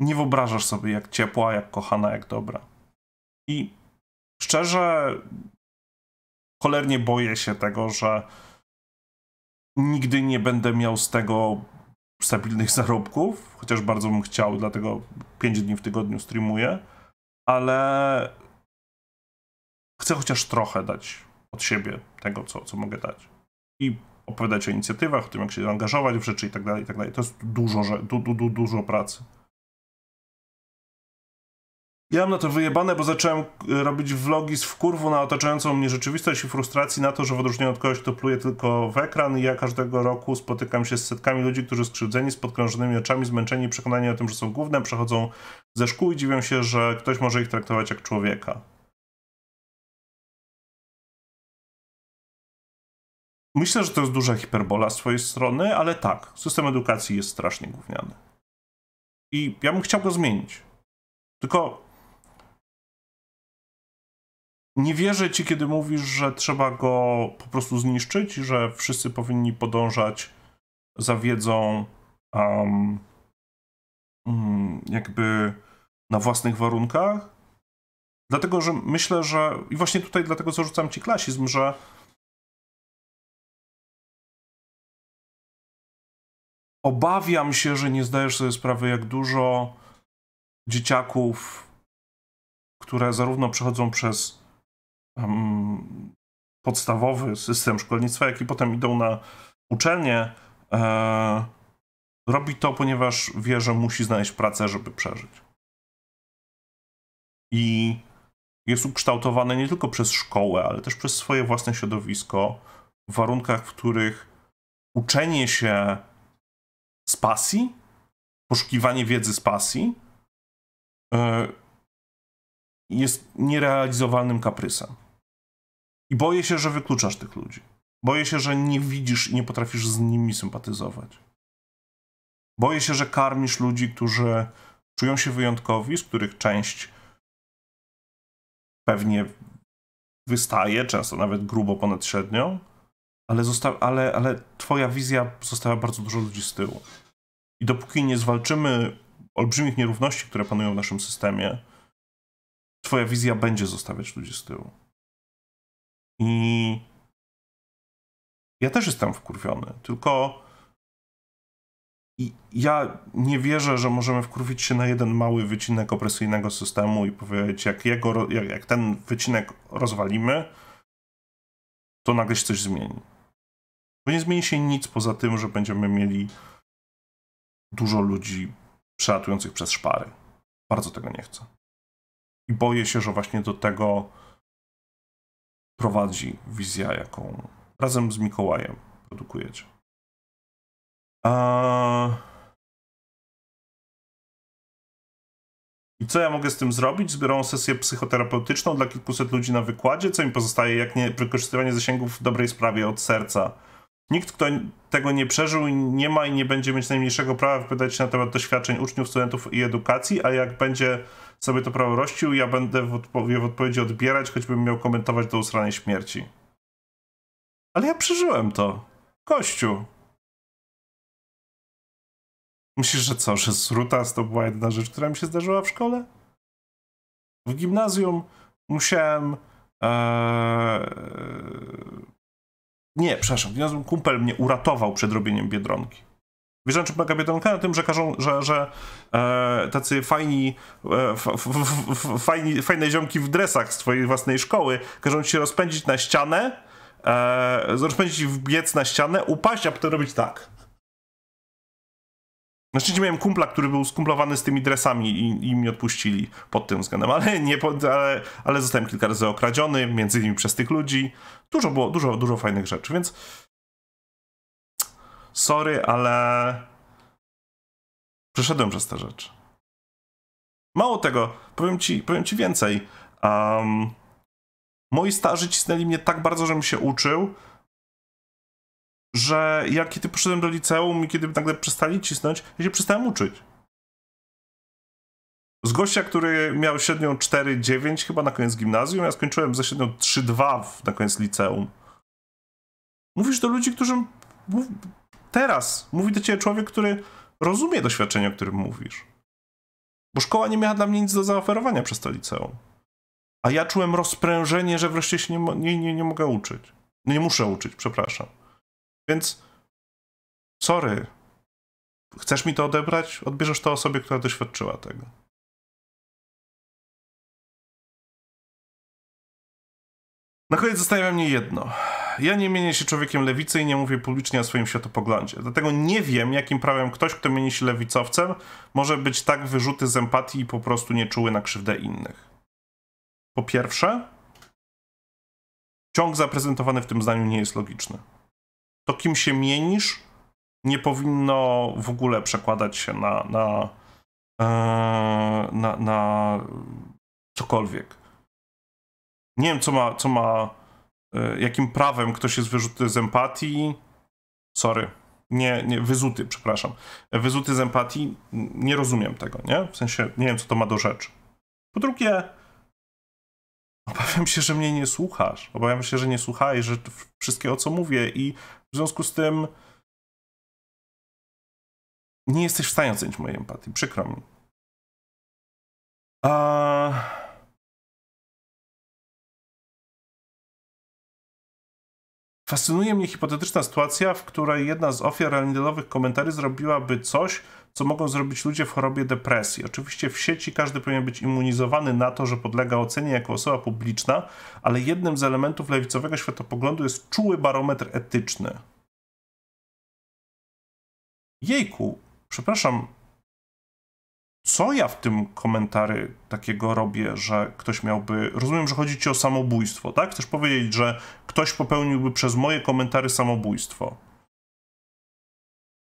nie wyobrażasz sobie, jak ciepła, jak kochana, jak dobra. I szczerze, cholernie boję się tego, że nigdy nie będę miał z tego stabilnych zarobków, chociaż bardzo bym chciał, dlatego 5 dni w tygodniu streamuję, ale chcę chociaż trochę dać od siebie tego, co, co mogę dać. I opowiadać o inicjatywach, o tym, jak się angażować w rzeczy i tak dalej, i tak dalej. To jest dużo, du, du, du, dużo pracy. Ja mam na to wyjebane, bo zacząłem y, robić vlogi z wkurwu na otaczającą mnie rzeczywistość i frustracji na to, że w odróżnieniu od kogoś, kto pluje tylko w ekran, ja każdego roku spotykam się z setkami ludzi, którzy skrzywdzeni, z podkrążonymi oczami, zmęczeni, przekonani o tym, że są główne, przechodzą ze szkół i dziwią się, że ktoś może ich traktować jak człowieka. Myślę, że to jest duża hiperbola z twojej strony, ale tak, system edukacji jest strasznie gówniany. I ja bym chciał go zmienić. Tylko nie wierzę ci, kiedy mówisz, że trzeba go po prostu zniszczyć, że wszyscy powinni podążać za wiedzą um, jakby na własnych warunkach. Dlatego, że myślę, że i właśnie tutaj dlatego zarzucam ci klasizm, że obawiam się, że nie zdajesz sobie sprawy, jak dużo dzieciaków, które zarówno przechodzą przez um, podstawowy system szkolnictwa, jak i potem idą na uczelnię, e, robi to, ponieważ wie, że musi znaleźć pracę, żeby przeżyć. I jest ukształtowane nie tylko przez szkołę, ale też przez swoje własne środowisko, w warunkach, w których uczenie się z pasji, poszukiwanie wiedzy z pasji e, jest nierealizowalnym kaprysem. I boję się, że wykluczasz tych ludzi. Boję się, że nie widzisz i nie potrafisz z nimi sympatyzować. Boję się, że karmisz ludzi, którzy czują się wyjątkowi, z których część pewnie wystaje, często nawet grubo ponad średnią, ale, ale, ale twoja wizja zostawia bardzo dużo ludzi z tyłu. I dopóki nie zwalczymy olbrzymich nierówności, które panują w naszym systemie, Twoja wizja będzie zostawiać ludzi z tyłu. I ja też jestem wkurwiony, tylko ja nie wierzę, że możemy wkurwić się na jeden mały wycinek opresyjnego systemu i powiedzieć, jak, jego, jak, jak ten wycinek rozwalimy, to nagle się coś zmieni. Bo nie zmieni się nic poza tym, że będziemy mieli dużo ludzi przelatujących przez szpary. Bardzo tego nie chcę. I boję się, że właśnie do tego prowadzi wizja, jaką razem z Mikołajem produkujecie. A... I co ja mogę z tym zrobić? Zbieram sesję psychoterapeutyczną dla kilkuset ludzi na wykładzie, co im pozostaje, jak nie wykorzystywanie zasięgów w dobrej sprawie od serca Nikt, kto tego nie przeżył, nie ma i nie będzie mieć najmniejszego prawa wypowiadać się na temat doświadczeń uczniów, studentów i edukacji, a jak będzie sobie to prawo rościł, ja będę w je w odpowiedzi odbierać, choćbym miał komentować do usranej śmierci. Ale ja przeżyłem to. Kościu. Myślisz, że co, że srutas to była jedna rzecz, która mi się zdarzyła w szkole? W gimnazjum musiałem ee, nie, przepraszam, wniosłem, kumpel mnie uratował przed robieniem Biedronki. Wiesz, że polega Biedronka? Na tym, że każą, że, że e, tacy fajni, e, f, f, f, fajni, fajne ziomki w dresach z twojej własnej szkoły każą ci się rozpędzić na ścianę, e, rozpędzić i wbiec na ścianę, upaść, a potem robić tak. Na szczęście miałem kumpla, który był skumplowany z tymi dresami i, i mi odpuścili pod tym względem, ale, nie, ale, ale zostałem kilka razy okradziony, między innymi przez tych ludzi. Dużo było, dużo, dużo fajnych rzeczy, więc sorry, ale przeszedłem przez te rzeczy. Mało tego, powiem ci, powiem ci więcej. Um, moi starzy cisnęli mnie tak bardzo, mi się uczył, że ja kiedy poszedłem do liceum i kiedy nagle przestali cisnąć, ja się przestałem uczyć. Z gościa, który miał średnią 4,9 chyba na koniec gimnazjum, ja skończyłem ze średnią 3,2 na koniec liceum. Mówisz do ludzi, którzy... Teraz mówi do ciebie człowiek, który rozumie doświadczenie, o którym mówisz. Bo szkoła nie miała dla mnie nic do zaoferowania przez to liceum. A ja czułem rozprężenie, że wreszcie się nie, nie, nie, nie mogę uczyć. Nie muszę uczyć, przepraszam. Więc sorry. Chcesz mi to odebrać? Odbierzesz to osobie, która doświadczyła tego. Na koniec zastanawia mnie jedno. Ja nie mienię się człowiekiem lewicy i nie mówię publicznie o swoim światopoglądzie. Dlatego nie wiem, jakim prawem ktoś, kto mieni się lewicowcem, może być tak wyrzuty z empatii i po prostu nieczuły na krzywdę innych. Po pierwsze, ciąg zaprezentowany w tym zdaniu nie jest logiczny to, kim się mienisz, nie powinno w ogóle przekładać się na, na, e, na, na cokolwiek. Nie wiem, co ma, co ma, e, jakim prawem ktoś jest wyrzuty z empatii. Sorry, nie, nie, wyzuty, przepraszam. E, wyzuty z empatii, nie rozumiem tego, nie? W sensie, nie wiem, co to ma do rzeczy. Po drugie, obawiam się, że mnie nie słuchasz. Obawiam się, że nie słuchaj, że wszystkiego, co mówię i w związku z tym nie jesteś w stanie ocenić mojej empatii, przykro mi. A... Fascynuje mnie hipotetyczna sytuacja, w której jedna z ofiar Randallowych komentarzy zrobiłaby coś, co mogą zrobić ludzie w chorobie depresji. Oczywiście w sieci każdy powinien być immunizowany na to, że podlega ocenie jako osoba publiczna, ale jednym z elementów lewicowego światopoglądu jest czuły barometr etyczny. Jejku, przepraszam, co ja w tym komentarzu takiego robię, że ktoś miałby. Rozumiem, że chodzi ci o samobójstwo, tak? Chcesz powiedzieć, że ktoś popełniłby przez moje komentary samobójstwo.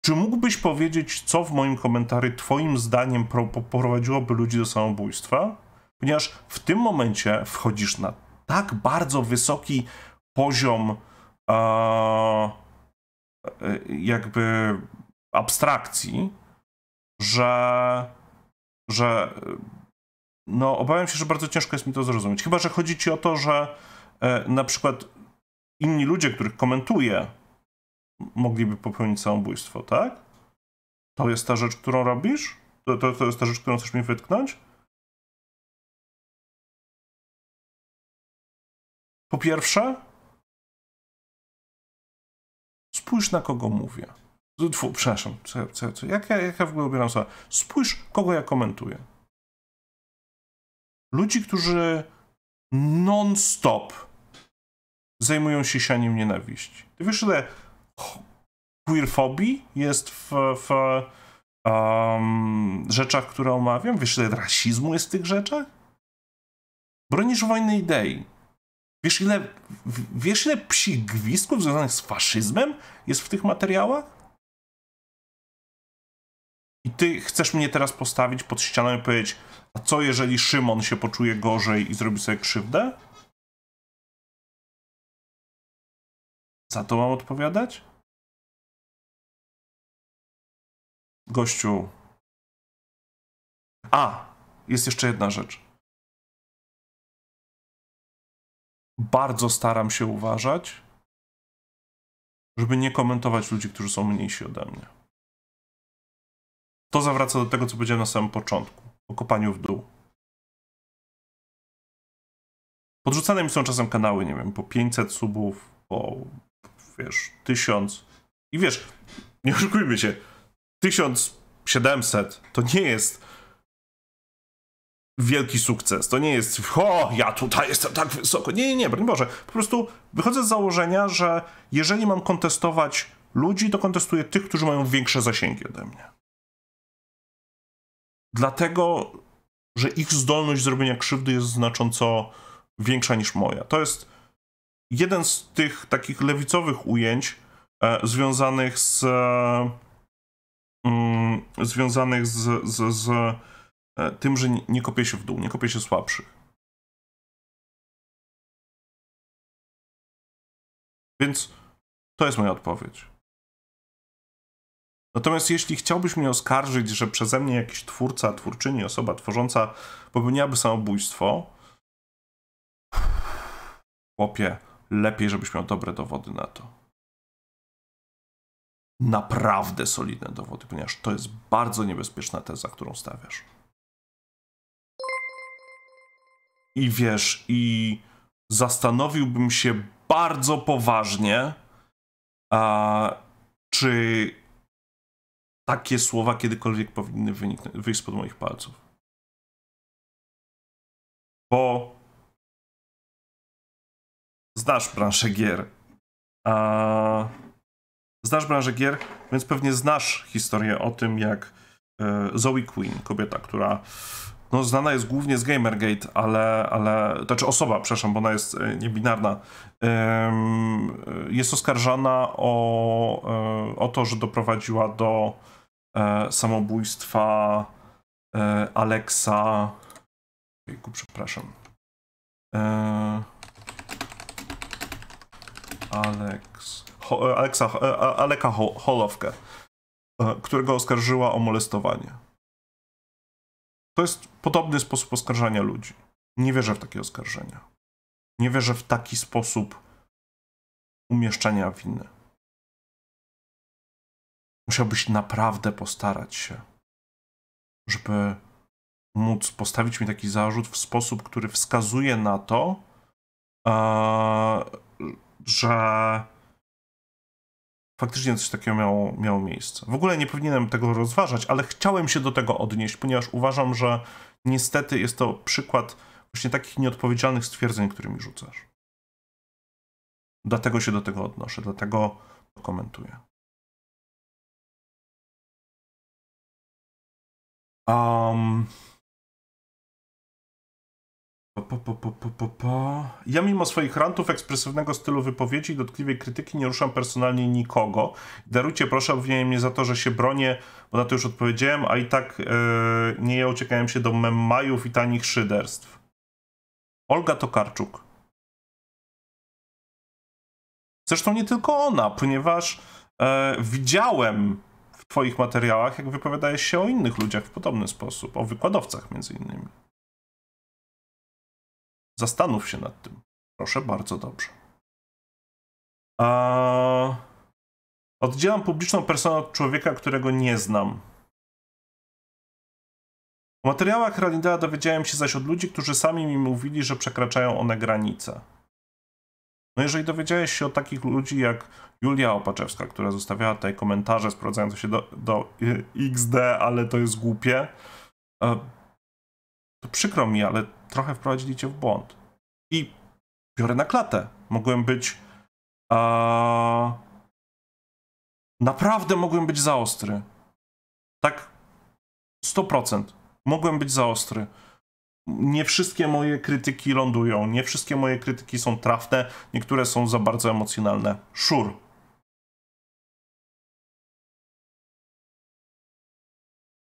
Czy mógłbyś powiedzieć, co w moim komentarzu Twoim zdaniem poprowadziłoby ludzi do samobójstwa? Ponieważ w tym momencie wchodzisz na tak bardzo wysoki poziom e, jakby abstrakcji, że, że no obawiam się, że bardzo ciężko jest mi to zrozumieć. Chyba, że chodzi ci o to, że e, na przykład inni ludzie, których komentuję, mogliby popełnić samobójstwo, tak? To jest ta rzecz, którą robisz? To, to, to jest ta rzecz, którą chcesz mi wytknąć? Po pierwsze, spójrz na kogo mówię. Tfu, przepraszam, co, co, co, jak, ja, jak ja w ogóle ubieram słowa? Spójrz, kogo ja komentuję. Ludzi, którzy non-stop zajmują się sianiem nienawiści. Ty wiesz, ile queerfobii jest w, w um, rzeczach, które omawiam? Wiesz, ile rasizmu jest w tych rzeczach? Bronisz wojny idei. Wiesz ile, wiesz, ile psich gwizdków związanych z faszyzmem jest w tych materiałach? I ty chcesz mnie teraz postawić pod ścianą i powiedzieć, a co jeżeli Szymon się poczuje gorzej i zrobi sobie krzywdę? Za to mam odpowiadać? Gościu. A, jest jeszcze jedna rzecz. Bardzo staram się uważać, żeby nie komentować ludzi, którzy są mniejsi ode mnie. To zawraca do tego, co powiedziałem na samym początku o kopaniu w dół. Podrzucane mi są czasem kanały, nie wiem, po 500 subów, po wiesz, 1000 i wiesz, nie oszukujmy się, 1700 to nie jest wielki sukces. To nie jest, o, ja tutaj jestem tak wysoko. Nie, nie, nie, broń Boże. Po prostu wychodzę z założenia, że jeżeli mam kontestować ludzi, to kontestuję tych, którzy mają większe zasięgi ode mnie. Dlatego, że ich zdolność zrobienia krzywdy jest znacząco większa niż moja. To jest jeden z tych takich lewicowych ujęć e, związanych z e, mm, związanych z, z, z e, tym, że nie, nie kopie się w dół, nie kopie się słabszych. Więc to jest moja odpowiedź. Natomiast jeśli chciałbyś mnie oskarżyć, że przeze mnie jakiś twórca, twórczyni, osoba tworząca popełniłaby samobójstwo, chłopie, lepiej, żebyś miał dobre dowody na to. Naprawdę solidne dowody, ponieważ to jest bardzo niebezpieczna teza, którą stawiasz. I wiesz, i zastanowiłbym się bardzo poważnie, a, czy takie słowa kiedykolwiek powinny wyjść spod moich palców. Bo znasz branżę gier. A... Znasz branżę gier, więc pewnie znasz historię o tym, jak e, Zoe Queen, kobieta, która no, znana jest głównie z Gamergate, ale, ale znaczy osoba, przepraszam, bo ona jest e, niebinarna, jest oskarżana o, e, o to, że doprowadziła do samobójstwa Alexa. Jejku, przepraszam. Alex, Ho, e, Alexa, e, e, Aleka Holowkę, którego oskarżyła o molestowanie. To jest podobny sposób oskarżania ludzi. Nie wierzę w takie oskarżenia. Nie wierzę w taki sposób umieszczania winy. Musiałbyś naprawdę postarać się, żeby móc postawić mi taki zarzut w sposób, który wskazuje na to, że faktycznie coś takiego miało, miało miejsce. W ogóle nie powinienem tego rozważać, ale chciałem się do tego odnieść, ponieważ uważam, że niestety jest to przykład właśnie takich nieodpowiedzialnych stwierdzeń, którymi rzucasz. Dlatego się do tego odnoszę, dlatego komentuję. Um, po, po, po, po, po, po. Ja mimo swoich rantów, ekspresywnego stylu wypowiedzi i dotkliwej krytyki nie ruszam personalnie nikogo. Darujcie proszę obwinienie mnie za to, że się bronię, bo na to już odpowiedziałem, a i tak yy, nie ja uciekałem się do memmajów i tanich szyderstw. Olga Tokarczuk. Zresztą nie tylko ona, ponieważ yy, widziałem w twoich materiałach, jak wypowiadałeś się o innych ludziach w podobny sposób, o wykładowcach między innymi. Zastanów się nad tym. Proszę bardzo dobrze. Eee, oddzielam publiczną personę od człowieka, którego nie znam. O materiałach Radindela dowiedziałem się zaś od ludzi, którzy sami mi mówili, że przekraczają one granice. No jeżeli dowiedziałeś się o takich ludzi jak Julia Opaczewska, która zostawiała tutaj komentarze sprowadzające się do, do y, XD, ale to jest głupie, e, to przykro mi, ale trochę wprowadzili cię w błąd. I biorę na klatę. Mogłem być. A... Naprawdę mogłem być za ostry. Tak. 100%. Mogłem być za ostry. Nie wszystkie moje krytyki lądują, nie wszystkie moje krytyki są trafne, niektóre są za bardzo emocjonalne. Szur.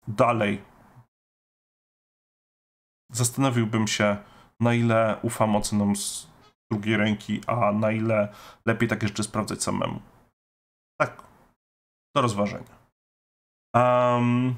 Dalej zastanowiłbym się, na ile ufam ocenom z drugiej ręki, a na ile lepiej takie rzeczy sprawdzać samemu. Tak, do rozważenia. Um,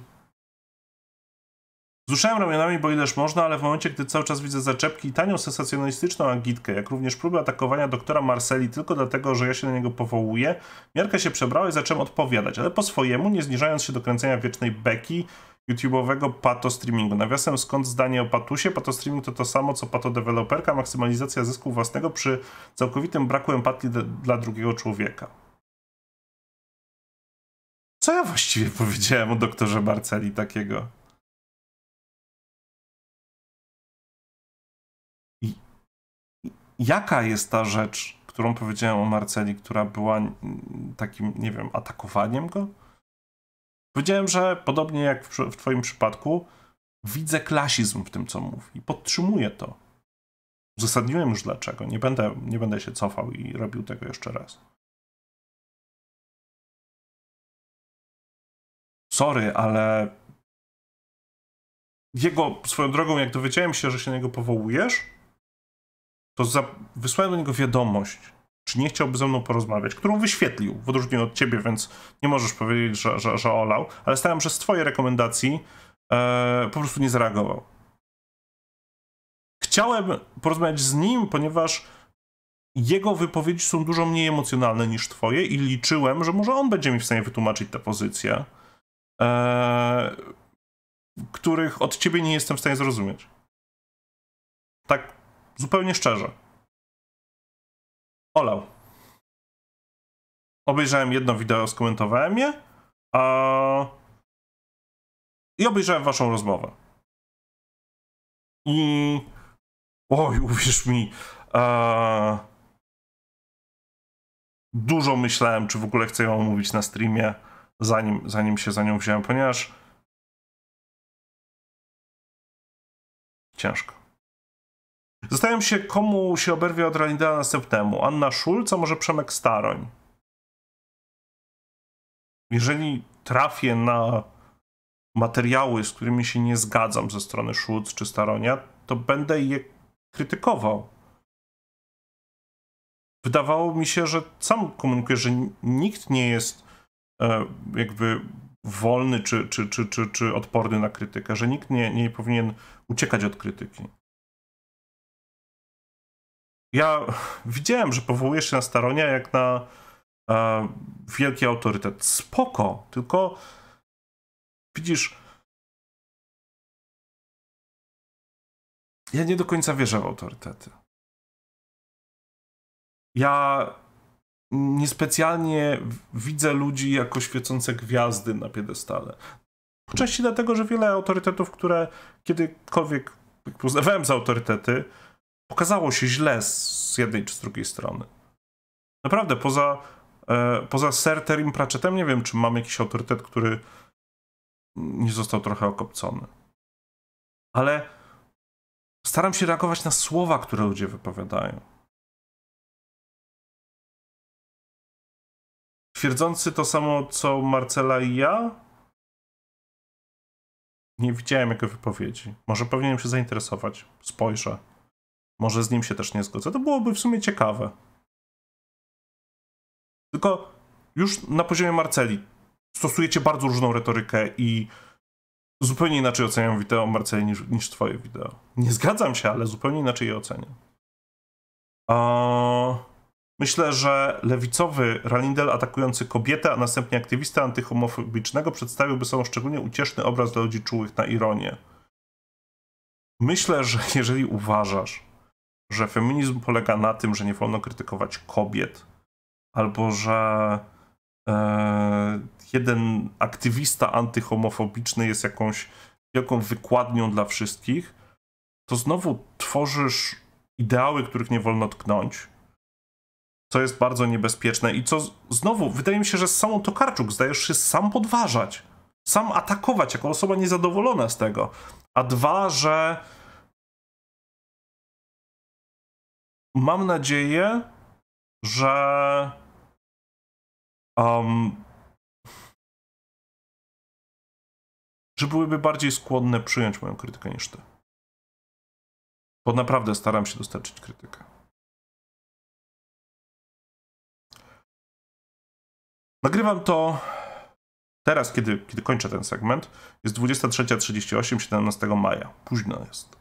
ramionami, bo ileż można, ale w momencie, gdy cały czas widzę zaczepki i tanią sensacjonalistyczną agitkę, jak również próbę atakowania doktora Marceli tylko dlatego, że ja się na niego powołuję, miarka się przebrała i zacząłem odpowiadać, ale po swojemu, nie zniżając się do kręcenia wiecznej beki, YouTube'owego pato streamingu. Nawiasem skąd zdanie o patusie? Pato streaming to to samo co pato deweloperka, maksymalizacja zysku własnego przy całkowitym braku empatii dla drugiego człowieka. Co ja właściwie powiedziałem o doktorze Barceli takiego? I, i jaka jest ta rzecz, którą powiedziałem o Marceli, która była takim, nie wiem, atakowaniem go? Powiedziałem, że podobnie jak w, w Twoim przypadku, widzę klasizm w tym, co mówi. Podtrzymuję to. Uzasadniłem już dlaczego. Nie będę, nie będę się cofał i robił tego jeszcze raz. Sorry, ale jego swoją drogą, jak dowiedziałem się, że się na niego powołujesz, to za... wysłałem do niego wiadomość, czy nie chciałby ze mną porozmawiać, którą wyświetlił w odróżnieniu od ciebie, więc nie możesz powiedzieć, że, że, że olał, ale stałem z twoje rekomendacji, e, po prostu nie zareagował. Chciałem porozmawiać z nim, ponieważ jego wypowiedzi są dużo mniej emocjonalne niż twoje i liczyłem, że może on będzie mi w stanie wytłumaczyć te pozycje, e, których od ciebie nie jestem w stanie zrozumieć. Tak zupełnie szczerze olał. Obejrzałem jedno wideo, skomentowałem je a... i obejrzałem waszą rozmowę. I oj, uwierz mi, a... dużo myślałem, czy w ogóle chcę ją mówić na streamie, zanim, zanim się za nią wziąłem, ponieważ ciężko. Zastanawiam się, komu się oberwie od Ranida następnemu. Anna Szul, co może Przemek Staroń? Jeżeli trafię na materiały, z którymi się nie zgadzam ze strony Szulc czy Staronia, to będę je krytykował. Wydawało mi się, że sam komunikuję, że nikt nie jest e, jakby wolny czy, czy, czy, czy, czy odporny na krytykę, że nikt nie, nie powinien uciekać od krytyki ja widziałem, że powołujesz się na Staronia jak na e, wielki autorytet. Spoko, tylko widzisz, ja nie do końca wierzę w autorytety. Ja niespecjalnie widzę ludzi jako świecące gwiazdy na piedestale. Po części dlatego, że wiele autorytetów, które kiedykolwiek uznawałem za autorytety, pokazało się źle z jednej czy z drugiej strony. Naprawdę, poza, e, poza serterim Pratchettem nie wiem, czy mam jakiś autorytet, który nie został trochę okopcony. Ale staram się reagować na słowa, które ludzie wypowiadają. Twierdzący to samo, co Marcela i ja? Nie widziałem jego wypowiedzi. Może powinienem się zainteresować. Spojrzę. Może z nim się też nie zgodzę. To byłoby w sumie ciekawe. Tylko już na poziomie Marceli stosujecie bardzo różną retorykę i zupełnie inaczej oceniam wideo Marceli niż, niż twoje wideo. Nie zgadzam się, ale zupełnie inaczej je oceniam. Eee, myślę, że lewicowy Ralindel atakujący kobietę, a następnie aktywista antyhomofobicznego przedstawiłby sobą szczególnie ucieszny obraz dla ludzi czułych na ironię. Myślę, że jeżeli uważasz, że feminizm polega na tym, że nie wolno krytykować kobiet, albo że e, jeden aktywista antyhomofobiczny jest jakąś wielką wykładnią dla wszystkich, to znowu tworzysz ideały, których nie wolno tknąć, co jest bardzo niebezpieczne i co znowu, wydaje mi się, że z samą Tokarczuk zdajesz się sam podważać, sam atakować jako osoba niezadowolona z tego, a dwa, że mam nadzieję, że um, że byłyby bardziej skłonne przyjąć moją krytykę niż ty. Bo naprawdę staram się dostarczyć krytykę. Nagrywam to teraz, kiedy, kiedy kończę ten segment. Jest 23.38, 17 maja. Późno jest.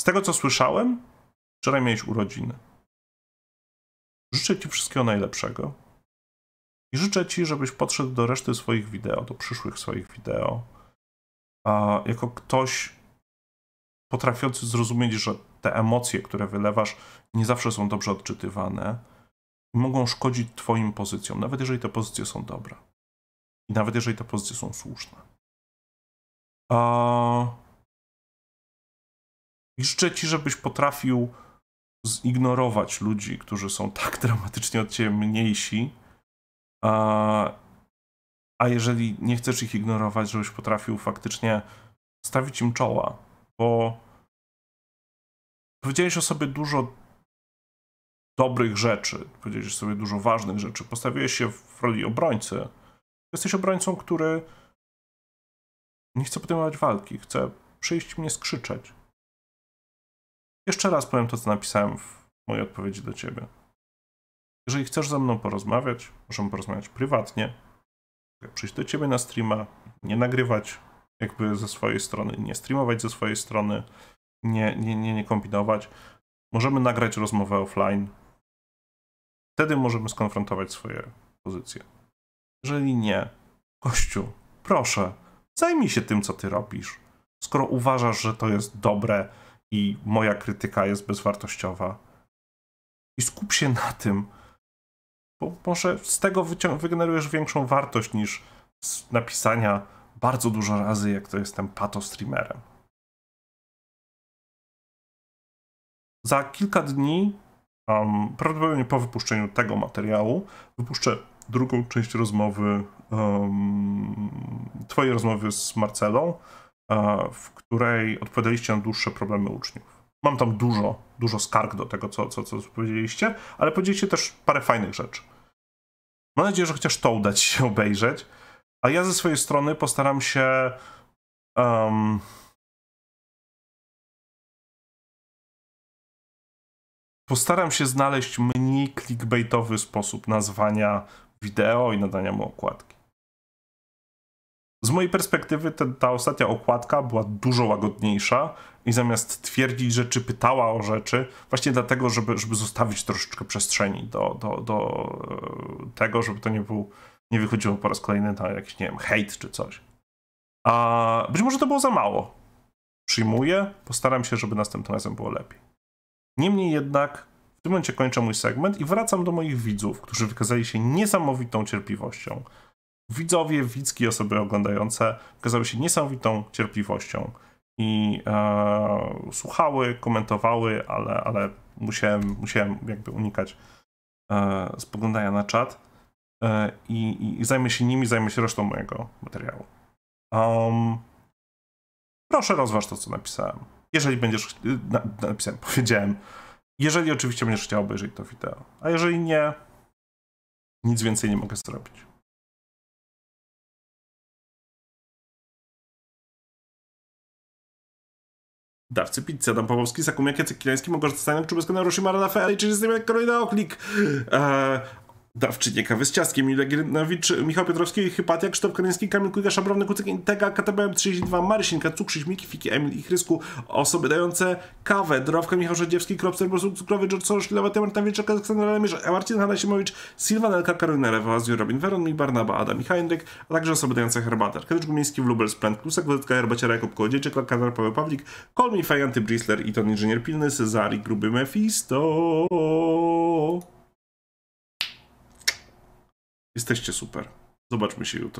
Z tego co słyszałem, Wczoraj miałeś urodziny. Życzę Ci wszystkiego najlepszego. I życzę Ci, żebyś podszedł do reszty swoich wideo, do przyszłych swoich wideo, a jako ktoś potrafiący zrozumieć, że te emocje, które wylewasz, nie zawsze są dobrze odczytywane i mogą szkodzić Twoim pozycjom, nawet jeżeli te pozycje są dobre. I nawet jeżeli te pozycje są słuszne. A... I życzę Ci, żebyś potrafił zignorować ludzi, którzy są tak dramatycznie od ciebie mniejsi. A, a jeżeli nie chcesz ich ignorować, żebyś potrafił faktycznie stawić im czoła, bo powiedziałeś o sobie dużo dobrych rzeczy, powiedziałeś sobie dużo ważnych rzeczy, postawiłeś się w roli obrońcy. Jesteś obrońcą, który nie chce podejmować walki, chce przyjść mnie skrzyczeć. Jeszcze raz powiem to, co napisałem w mojej odpowiedzi do ciebie. Jeżeli chcesz ze mną porozmawiać, możemy porozmawiać prywatnie. przyjść do ciebie na streama, nie nagrywać jakby ze swojej strony, nie streamować ze swojej strony, nie, nie, nie, nie kombinować. Możemy nagrać rozmowę offline. Wtedy możemy skonfrontować swoje pozycje. Jeżeli nie, kościół, proszę, zajmij się tym, co ty robisz. Skoro uważasz, że to jest dobre, i moja krytyka jest bezwartościowa. I skup się na tym, bo może z tego wygenerujesz większą wartość niż z napisania bardzo dużo razy, jak to jestem pato streamerem. Za kilka dni, um, prawdopodobnie po wypuszczeniu tego materiału, wypuszczę drugą część rozmowy, um, Twojej rozmowy z Marcelą E, w której odpowiadaliście na dłuższe problemy uczniów. Mam tam dużo, dużo skarg do tego, co, co, co powiedzieliście, ale powiedzieliście też parę fajnych rzeczy. Mam nadzieję, że chociaż to uda ci się obejrzeć, a ja ze swojej strony postaram się um, postaram się znaleźć mniej clickbaitowy sposób nazwania wideo i nadania mu okładki. Z mojej perspektywy te, ta ostatnia okładka była dużo łagodniejsza i zamiast twierdzić rzeczy, pytała o rzeczy, właśnie dlatego, żeby, żeby zostawić troszeczkę przestrzeni do, do, do e, tego, żeby to nie był, nie wychodziło po raz kolejny na jakiś, nie wiem, hejt czy coś. A być może to było za mało. Przyjmuję, postaram się, żeby następnym razem było lepiej. Niemniej jednak w tym momencie kończę mój segment i wracam do moich widzów, którzy wykazali się niesamowitą cierpliwością widzowie, widzki, osoby oglądające okazały się niesamowitą cierpliwością i e, słuchały, komentowały, ale, ale musiałem, musiałem jakby unikać e, spoglądania na czat e, i, i zajmę się nimi, zajmę się resztą mojego materiału. Um, proszę rozważ to, co napisałem. Jeżeli będziesz, y, na, napisałem, powiedziałem, jeżeli oczywiście będziesz chciał obejrzeć to wideo, a jeżeli nie, nic więcej nie mogę zrobić. Dawcy pizzy Adam Pawłowski, Sakumiak, Jacek Kilański, Mogorz czubeską, na Kanał, na Rafaeli, czyli z tym jak Karolina Oklik. Eee, dawczynie Kawy z Ciaskiem, Julia Gierynowicz, Michał Piotrowski, Hypatia, Krzysztof Karyński, Kamil Kujka, Szabrowny, Kucyk, Intega, KTBM32, Marysin, Cukrzyś, Miki, Fiki, Emil i Chrysku, osoby dające kawę, Drowka, Michał Szadziewski, Kropster, Brosuk, Cukrowy, George Soros, Lewa, Temat, Wieczek, Aleksandra Lemierz, Marcin Hanasiemowicz, Silwan Elka, Karolina Lewa, Robin, Veron, Mi, Barnaba, Adam i Heinrich, a także osoby dające herbatę, Arkadiusz Gumiński, Wlubel, Splend, Klusek, Wodecka, Herbaciara, Jakub Kołodziejczyk, Kanar, Paweł Pawlik, Kolmi, Fajanty, Brisler, Iton, Inżynier Pilny, Gruby, Jesteście super. Zobaczmy się jutro.